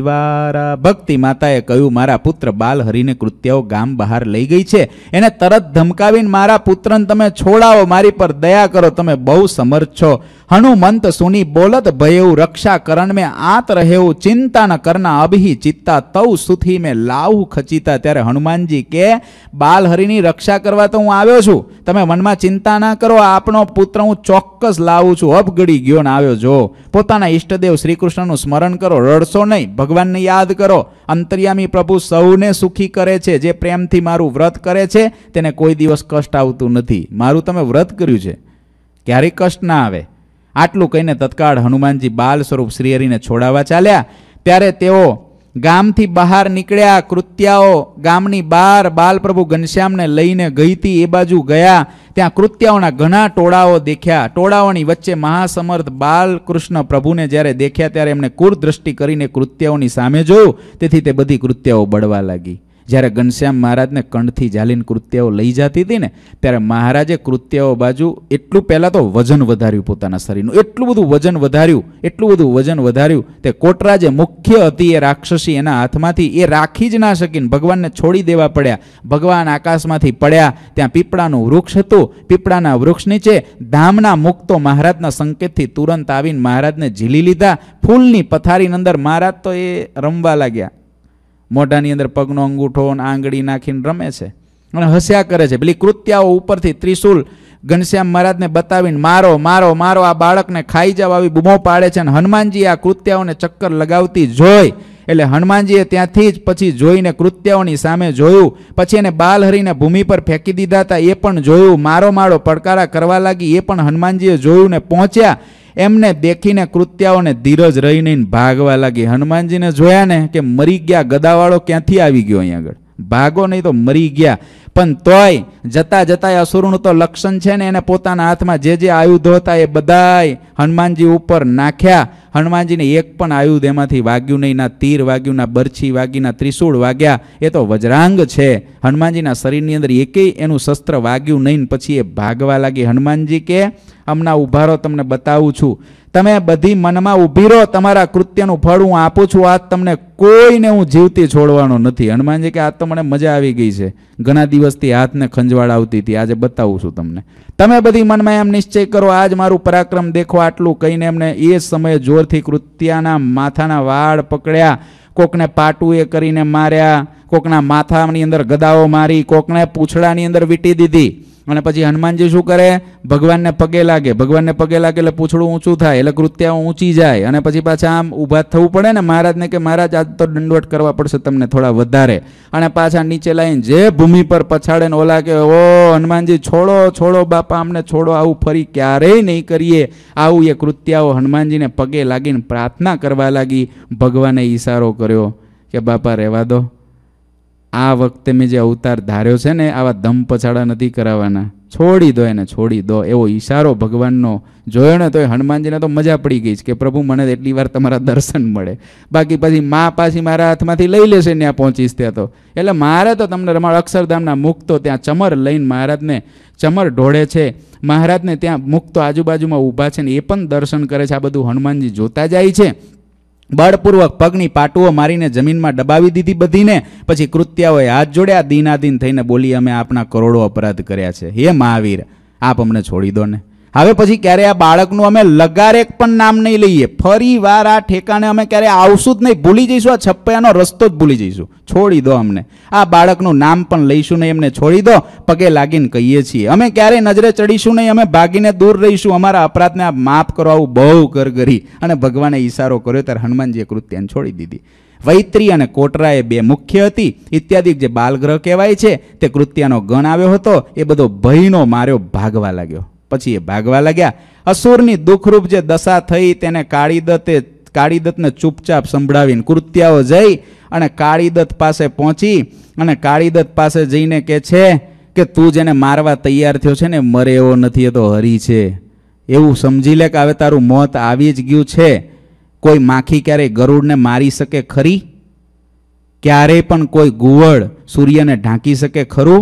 વારા ભક્તિ માતાએ કહ્યું મારા પુત્ર બાલ હરીને કૃત્યાઓ ગામ બહાર લઈ ગઈ છે એને તરત ધમકાવીને મારા પુત્રને તમે છોડાવો મારી પર દયા કરો તમે બહુ સમર્થ છો હનુમંત સુની બોલત ભયવું રક્ષા કરણ મેં આત રહેવું ચિંતા ન કરના અભિ ચિત્તા તવ સુથી મેં લાવું ખચિતા ત્યારે હનુમાનજી કે બાલહરિની રક્ષા કરવા તો હું આવ્યો છું તમે મનમાં ચિંતા ના કરો આપણો પુત્ર હું ચોક્કસ લાવું છું અપગડી ગયો ને આવ્યો કરજો પોતાના ઈષ્ટદેવ શ્રીકૃષ્ણનું સ્મરણ કરો રડશો નહીં ભગવાનને યાદ કરો અંતર્યામી પ્રભુ સૌને સુખી કરે છે જે પ્રેમથી મારું વ્રત કરે છે તેને કોઈ દિવસ કષ્ટ આવતું નથી મારું તમે વ્રત કર્યું છે ક્યારેય કષ્ટ ના આવે આટલું કહીને તત્કાળ હનુમાનજી બાલ સ્વરૂપ શ્રીહરિને છોડાવવા ચાલ્યા ત્યારે તેઓ ગામથી બહાર નીકળ્યા કૃત્યાઓ ગામની બહાર બાલપ્રભુ ઘનશ્યામને લઈને ગઈતી એ બાજુ ગયા ત્યાં કૃત્યાઓના ઘણા ટોળાઓ દેખ્યા ટોળાઓની વચ્ચે મહાસમર્થ બાલકૃષ્ણ પ્રભુને જ્યારે દેખ્યા ત્યારે એમણે દ્રષ્ટિ કરીને કૃત્યાઓની સામે જોયું તેથી તે બધી કૃત્યાઓ બળવા લાગી જ્યારે ઘનશ્યામ મહારાજને કંઠથી જાલીન કૃત્યઓ લઈ જતી હતી ને ત્યારે મહારાજે કૃત્યઓ બાજુ એટલું પહેલાં તો વજન વધાર્યું પોતાના શરીરનું એટલું બધું વજન વધાર્યું એટલું બધું વજન વધાર્યું તે કોટરા જે મુખ્ય હતી એ રાક્ષસી એના હાથમાંથી એ રાખી જ ના શકીને ભગવાનને છોડી દેવા પડ્યા ભગવાન આકાશમાંથી પડ્યા ત્યાં પીપળાનું વૃક્ષ હતું પીપળાના વૃક્ષ નીચે ધામના મુક્તો મહારાજના સંકેતથી તુરંત આવીને મહારાજને ઝીલી લીધા ફૂલની પથારીની અંદર મહારાજ તો એ રમવા લાગ્યા મોઢાની અંદર પગનો અંગૂઠો આંગળી નાખીને રમે છે અને હસ્યા કરે છે પેલી કૃત્યાઓ ઉપરથી ત્રિશુલ ઘનશ્યામ મહારાજને બતાવીને મારો મારો મારો આ બાળકને ખાઈ જવા આવી બૂમો પાડે છે અને હનુમાનજી આ કૃત્યાઓને ચક્કર લગાવતી જોઈ એટલે હનુમાનજીએ ત્યાંથી જ પછી જોઈને કૃત્યોની સામે જોયું પછી એને બાલહરીને ભૂમિ પર ફેંકી દીધા હતા એ પણ જોયું મારો માળો પડકારા કરવા લાગી એ પણ હનુમાનજીએ જોયું ને પહોંચ્યા એમને દેખીને કૃત્યાઓને ધીરજ રહીને ભાગવા લાગી હનુમાનજીને જોયા ને કે મરી ગયા ગદાવાળો ક્યાંથી આવી ગયો અહીંયા આગળ ભાગો નહીં તો મરી ગયા પણ તોય જતા જતા એ અસુરનું તો લક્ષણ છે ને એને પોતાના હાથમાં જે જે આયુધો હતા એ બધાય હનુમાનજી ઉપર નાખ્યા હનુમાનજીને એક પણ આયુધ એમાંથી વાગ્યું નહીં ના તીર વાગ્યું ના બરછી વાગી ના ત્રિશૂળ વાગ્યા એ તો વજ્રાંગ છે હનુમાનજીના શરીરની અંદર એકેય એનું શસ્ત્ર વાગ્યું નહીં પછી એ ભાગવા લાગી હનુમાનજી કે હમણાં ઊભા રહો તમને બતાવું છું તમે બધી મનમાં ઊભી રહો તમારા કૃત્યનું ફળ હું આપું છું આજ તમને કોઈને હું જીવતી છોડવાનો નથી હનુમાનજી કે આજ તો મને મજા આવી ગઈ છે ઘણા દિવસથી હાથને ખંજવા વાળ આવતી હતી આજે બતાવું છું તમને તમે બધી મનમાં એમ નિશ્ચય કરો આજ મારું પરાક્રમ દેખો આટલું કહીને એમને એ સમયે જોરથી કૃત્યાના માથાના વાળ પકડ્યા કોકને પાટુએ કરીને માર્યા કોકના માથાની અંદર ગદાઓ મારી કોકને પૂછડાની અંદર વીટી દીધી અને પછી હનુમાનજી શું કરે ભગવાનને પગે લાગે ભગવાનને પગે લાગે એટલે પૂછડું ઊંચું થાય એટલે કૃત્યાઓ ઊંચી જાય અને પછી પાછા આમ ઊભા થવું પડે ને મહારાજને કે મહારાજ આજ તો દંડવટ કરવા પડશે તમને થોડા વધારે અને પાછા નીચે લાવીને જે ભૂમિ પર પછાડે ને ઓલા કે ઓ હનુમાનજી છોડો છોડો બાપા અમને છોડો આવું ફરી ક્યારેય નહીં કરીએ આવું એ કૃત્યાઓ હનુમાનજીને પગે લાગીને પ્રાર્થના કરવા લાગી ભગવાને ઈશારો કર્યો કે બાપા રહેવા દો આ વખતે મેં જે અવતાર ધાર્યો છે ને આવા દમ પછાડા નથી કરાવવાના છોડી દો એને છોડી દો એવો ઈશારો ભગવાનનો જોયો ને તો એ હનુમાનજીને તો મજા પડી ગઈ છે કે પ્રભુ મને એટલી વાર તમારા દર્શન મળે બાકી પછી મા પાછી મારા હાથમાંથી લઈ લેશે ત્યાં પહોંચીશ ત્યાં તો એટલે મારે તો તમને રમાડ અક્ષરધામના મુક્તો ત્યાં ચમર લઈને મહારાજને ચમર ઢોળે છે મહારાજને ત્યાં મુક્તો આજુબાજુમાં ઊભા છે ને એ પણ દર્શન કરે છે આ બધું હનુમાનજી જોતા જાય છે બળપૂર્વક પગની પાટુઓ મારીને જમીનમાં દબાવી દીધી બધીને પછી કૃત્યાઓએ હાથ જોડ્યા દિનાદીન થઈને બોલી અમે આપના કરોડો અપરાધ કર્યા છે હે મહાવીર આપ અમને છોડી દો ને હવે પછી ક્યારે આ બાળકનું અમે લગારેક પણ નામ નહીં લઈએ ફરી વાર આ ઠેકાને અમે ક્યારે આવશું જ નહીં ભૂલી જઈશું આ છપ્પયાનો રસ્તો જ ભૂલી જઈશું છોડી દો અમને આ બાળકનું નામ પણ લઈશું નહીં એમને છોડી દો પગે લાગીને કહીએ છીએ અમે ક્યારેય નજરે ચડીશું નહીં અમે ભાગીને દૂર રહીશું અમારા અપરાધને આ માફ કરો આવું બહુ કરગરી અને ભગવાને ઈશારો કર્યો ત્યારે હનુમાનજીએ કૃત્યાને છોડી દીધી વૈત્રી અને કોટરા એ બે મુખ્ય હતી ઇત્યાદિક જે બાલગ્રહ કહેવાય છે તે કૃત્યાનો ગણ આવ્યો હતો એ બધો ભયનો માર્યો ભાગવા લાગ્યો પછી એ ભાગવા લાગ્યા અસુરની દુઃખરૂપ જે દશા થઈ તેને કાળીદત્તે કાળીદત્તને ચૂપચાપ સંભળાવીને કૃત્યાઓ જઈ અને કાળીદત્ત પાસે પહોંચી અને કાળીદત્ત પાસે જઈને કહે છે કે તું જેને મારવા તૈયાર થયો છે ને મરે એવો નથી એ તો હરી છે એવું સમજી લે કે હવે તારું મોત આવી જ ગયું છે કોઈ માખી ક્યારેય ગરુડને મારી શકે ખરી ક્યારેય પણ કોઈ ગુવળ સૂર્યને ઢાંકી શકે ખરું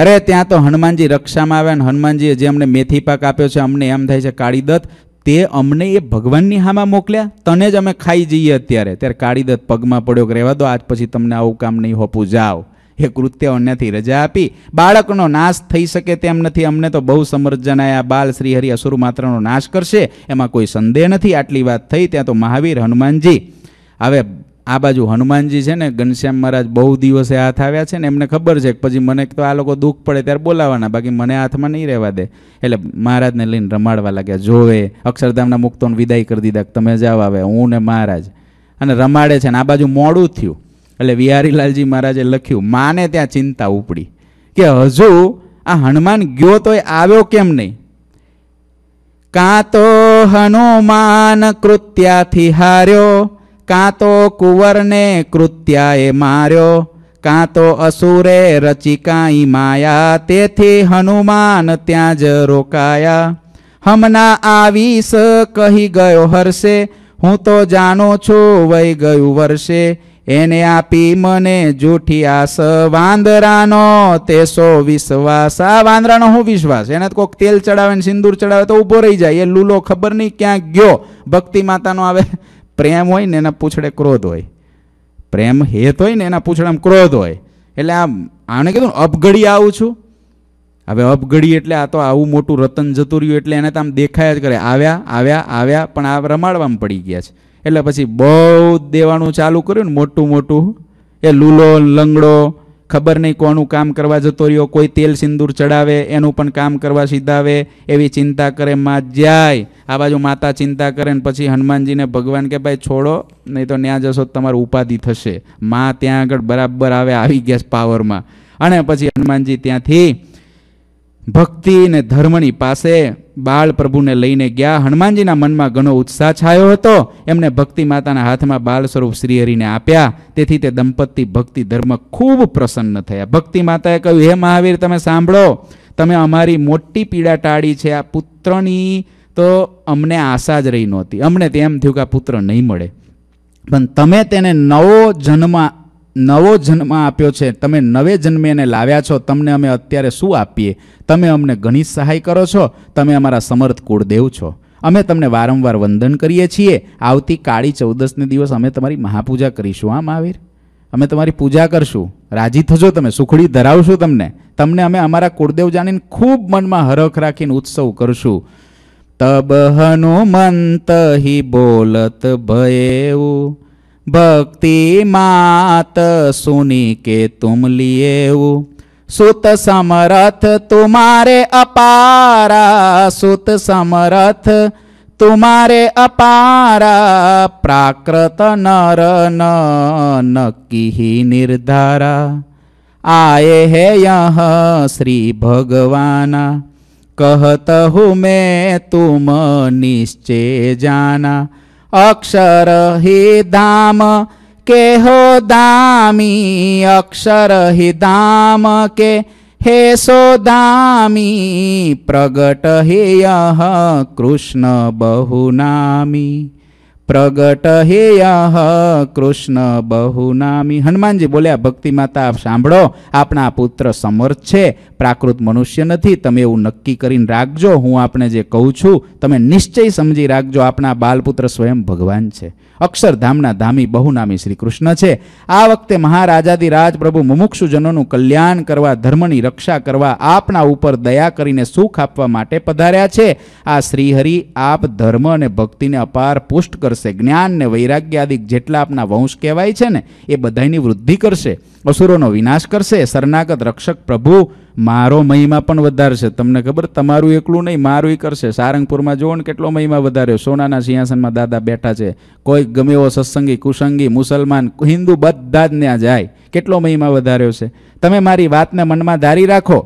અરે ત્યાં તો હનુમાનજી રક્ષામાં આવ્યા અને હનુમાનજીએ જે અમને મેથી પાક આપ્યો છે અમને એમ થાય છે કાળીદત્ત તે અમને એ ભગવાનની હામાં મોકલ્યા તને જ અમે ખાઈ જઈએ અત્યારે ત્યારે કાળીદત્ત પગમાં પડ્યો કે રહેવા દો આજ પછી તમને આવું કામ નહીં હોપું જાઓ એ કૃત્ય અન્યથી રજા આપી બાળકનો નાશ થઈ શકે તેમ નથી અમને તો બહુ સમર્જનાએ આ બાલ શ્રીહરિ અસુર માત્રનો નાશ કરશે એમાં કોઈ સંદેહ નથી આટલી વાત થઈ ત્યાં તો મહાવીર હનુમાનજી હવે આ બાજુ હનુમાનજી છે ને ઘનશ્યામ મહારાજ બહુ દિવસે હાથ આવ્યા છે ને એમને ખબર છે કે પછી મને તો આ લોકો દુઃખ પડે ત્યારે બોલાવાના બાકી મને હાથમાં નહીં રહેવા દે એટલે મહારાજને લઈને રમાડવા લાગ્યા જોવે અક્ષરધામના મુક્તોને વિદાય કરી દીધા કે તમે જાઓ આવે હું ને મહારાજ અને રમાડે છે ને આ બાજુ મોડું થયું એટલે વિહારીલાલજી મહારાજે લખ્યું માને ત્યાં ચિંતા ઉપડી કે હજુ આ હનુમાન ગયો તો આવ્યો કેમ નહીં કાં તો હનુમાન કૃત્યાથી હાર્યો કાં તો કુંવરને કૃત્યાએ માર્યો કાં તો અસુરે રચિકાઈ માયા તેથી હનુમાન ત્યાં જ રોકાયા હમણાં આવીશ કહી ગયો હર્ષે હું તો જાણો છું વહી ગયું વર્ષે એને આપી મને જૂઠી આસ વાંદરાનો તેસો વિશ્વાસ આ વાંદરાનો હું વિશ્વાસ એને તો કોઈક તેલ ચડાવે ને સિંદૂર ચડાવે તો ઊભો રહી જાય એ લૂલો ખબર નહીં ક્યાં ગયો ભક્તિ માતાનો આવે પ્રેમ હોય ને એના પૂછડે ક્રોધ હોય પ્રેમ હેત હોય ને એના પૂછડે આમ ક્રોધ હોય એટલે આ આણે કીધું અપઘડી આવું છું હવે અપઘડી એટલે આ તો આવું મોટું રતન જતું રહ્યું એટલે એને તો આમ દેખાયા જ કરે આવ્યા આવ્યા આવ્યા પણ આ રમાડવામાં પડી ગયા છે એટલે પછી બહુ દેવાનું ચાલુ કર્યું ને મોટું મોટું એ લૂલો લંગડો ખબર નહીં કોનું કામ કરવા જતો રહ્યો કોઈ તેલ સિંદૂર ચડાવે એનું પણ કામ કરવા સીધાવે એવી ચિંતા કરે માં જાય આ બાજુ માતા ચિંતા કરે ને પછી હનુમાનજીને ભગવાન કે ભાઈ છોડો નહીં તો ત્યાં જશો તો તમારું ઉપાધિ થશે મા ત્યાં આગળ બરાબર આવે આવી ગયા પાવરમાં અને પછી હનુમાનજી ત્યાંથી ભક્તિ ને ધર્મની પાસે બાળ પ્રભુને લઈને ગયા હનુમાનજીના મનમાં ઘણો ઉત્સાહ છાયો હતો એમને ભક્તિ માતાના હાથમાં બાળ સ્વરૂપ શ્રીહરિને આપ્યા તેથી તે દંપતી ભક્તિ ધર્મ ખૂબ પ્રસન્ન થયા ભક્તિ માતાએ કહ્યું હે મહાવીર તમે સાંભળો તમે અમારી મોટી પીડા ટાળી છે આ પુત્રની તો અમને આશા જ રહી નહોતી અમને તેમ થયું કે આ પુત્ર નહીં મળે પણ તમે તેને નવો જન્મ નવો જન્મ આપ્યો છે તમે નવે જન્મે એને લાવ્યા છો તમને અમે અત્યારે શું આપીએ તમે અમને ઘણી સહાય કરો છો તમે અમારા સમર્થ કુળદેવ છો અમે તમને વારંવાર વંદન કરીએ છીએ આવતી કાળી ચૌદસને દિવસ અમે તમારી મહાપૂજા કરીશું આ મહાવીર અમે તમારી પૂજા કરશું રાજી થજો તમે સુખડી ધરાવશું તમને તમને અમે અમારા કુળદેવ જાણીને ખૂબ મનમાં હરખ રાખીને ઉત્સવ કરશું तब हनुमंत ही बोलत भयेऊ भक्ति मात सुनी के तुम लिएऊ सुत समरथ तुम्हारे अपारा सुत समरथ तुम्हारे अपारा प्राकृत नर नक्की ही निर्धारा आए है यहाँ श्री भगवाना कहत हूँ मैं तुम निश्चय जाना अक्षर ही धाम के हो दामी अक्षर ही धाम के हे सो दामी प्रगट हे यह कृष्ण बहुनामी પ્રગટ હે યહ કૃષ્ણ બહુનામી હનુમાનજી બોલ્યા ભક્તિ માતા આપ સાંભળો આપણા પુત્ર સમર્થ છે પ્રાકૃત મનુષ્ય નથી તમે એવું નક્કી કરીને રાખજો હું આપણે જે કહું છું તમે નિશ્ચય સમજી રાખજો આપણા બાલપુત્ર સ્વયં ભગવાન છે અક્ષરધામના ધામી બહુનામી શ્રી કૃષ્ણ છે આ વખતે મહારાજાદી રાજપ્રભુ મુમુક્ષુજનોનું કલ્યાણ કરવા ધર્મની રક્ષા કરવા આપના ઉપર દયા કરીને સુખ આપવા માટે પધાર્યા છે આ શ્રીહરિ આપ ધર્મ અને ભક્તિને અપાર પુષ્ટ કરશે જ્ઞાન ને વૈરાગ્યાદિક જેટલા આપના વંશ કહેવાય છે ને એ બધાની વૃદ્ધિ કરશે અસુરોનો વિનાશ કરશે શરણાગત રક્ષક પ્રભુ મારો મહિમા પણ વધારશે તમને ખબર તમારું એકલું નહીં મારું કરશે સારંગપુરમાં જોવો ને કેટલો મહિમા વધાર્યો સોનાના સિંહાસનમાં દાદા બેઠા છે કોઈ ગમે એવો સત્સંગી કુસંગી મુસલમાન હિન્દુ બધા જ ત્યાં જાય કેટલો મહિમા વધાર્યો છે તમે મારી વાતને મનમાં ધારી રાખો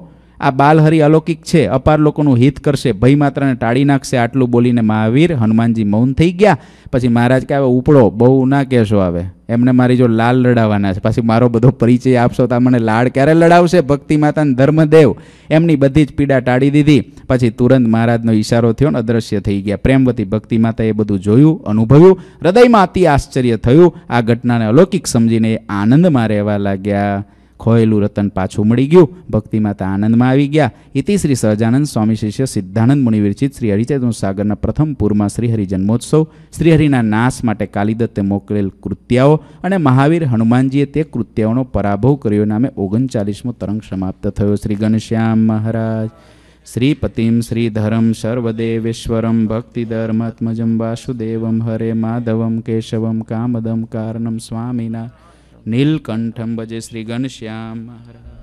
આ બાલહરી અલૌકિક છે અપાર લોકોનું હિત કરશે ભય માત્રને ટાળી નાખશે આટલું બોલીને મહાવીર હનુમાનજી મૌન થઈ ગયા પછી મહારાજ કહે ઉપડો બહુ ના કહેશો આવે એમને મારી જો લાલ લડાવવાના છે પછી મારો બધો પરિચય આપશો તો મને લાળ ક્યારે લડાવશે ભક્તિ માતાને ધર્મદેવ એમની બધી જ પીડા ટાળી દીધી પછી તુરંત મહારાજનો ઈશારો થયો ને અદ્રશ્ય થઈ ગયા પ્રેમવતી ભક્તિ માતાએ બધું જોયું અનુભવ્યું હૃદયમાં અતિ આશ્ચર્ય થયું આ ઘટનાને અલૌકિક સમજીને આનંદમાં રહેવા લાગ્યા ખોયેલું રતન પાછું મળી ગયું ભક્તિ માતા આનંદમાં આવી ગયા ઇતિ શ્રી સહજાનંદ સ્વામી શિષ્ય સિદ્ધાનંદ મુનિ વિરચિત શ્રી હરિચેતન સાગરના પ્રથમ પૂરમાં શ્રીહરિ જન્મોત્સવ શ્રીહરિના નાશ માટે કાલિદત્તે મોકલેલ કૃત્યાઓ અને મહાવીર હનુમાનજીએ તે કૃત્યાઓનો પરાભવ કર્યો નામે ઓગણચાલીસમો તરંગ સમાપ્ત થયો શ્રી ઘનશ્યામ મહારાજ શ્રીપતિમ શ્રીધરમ સર્વદેવેશ્વરમ ભક્તિધર્માત્મજમ વાસુદેવમ હરે માધવમ કેશવમ કામદમ કારણમ સ્વામિના નીલકંઠમ ભજે શ્રી ઘનશ્યામ મહારાજ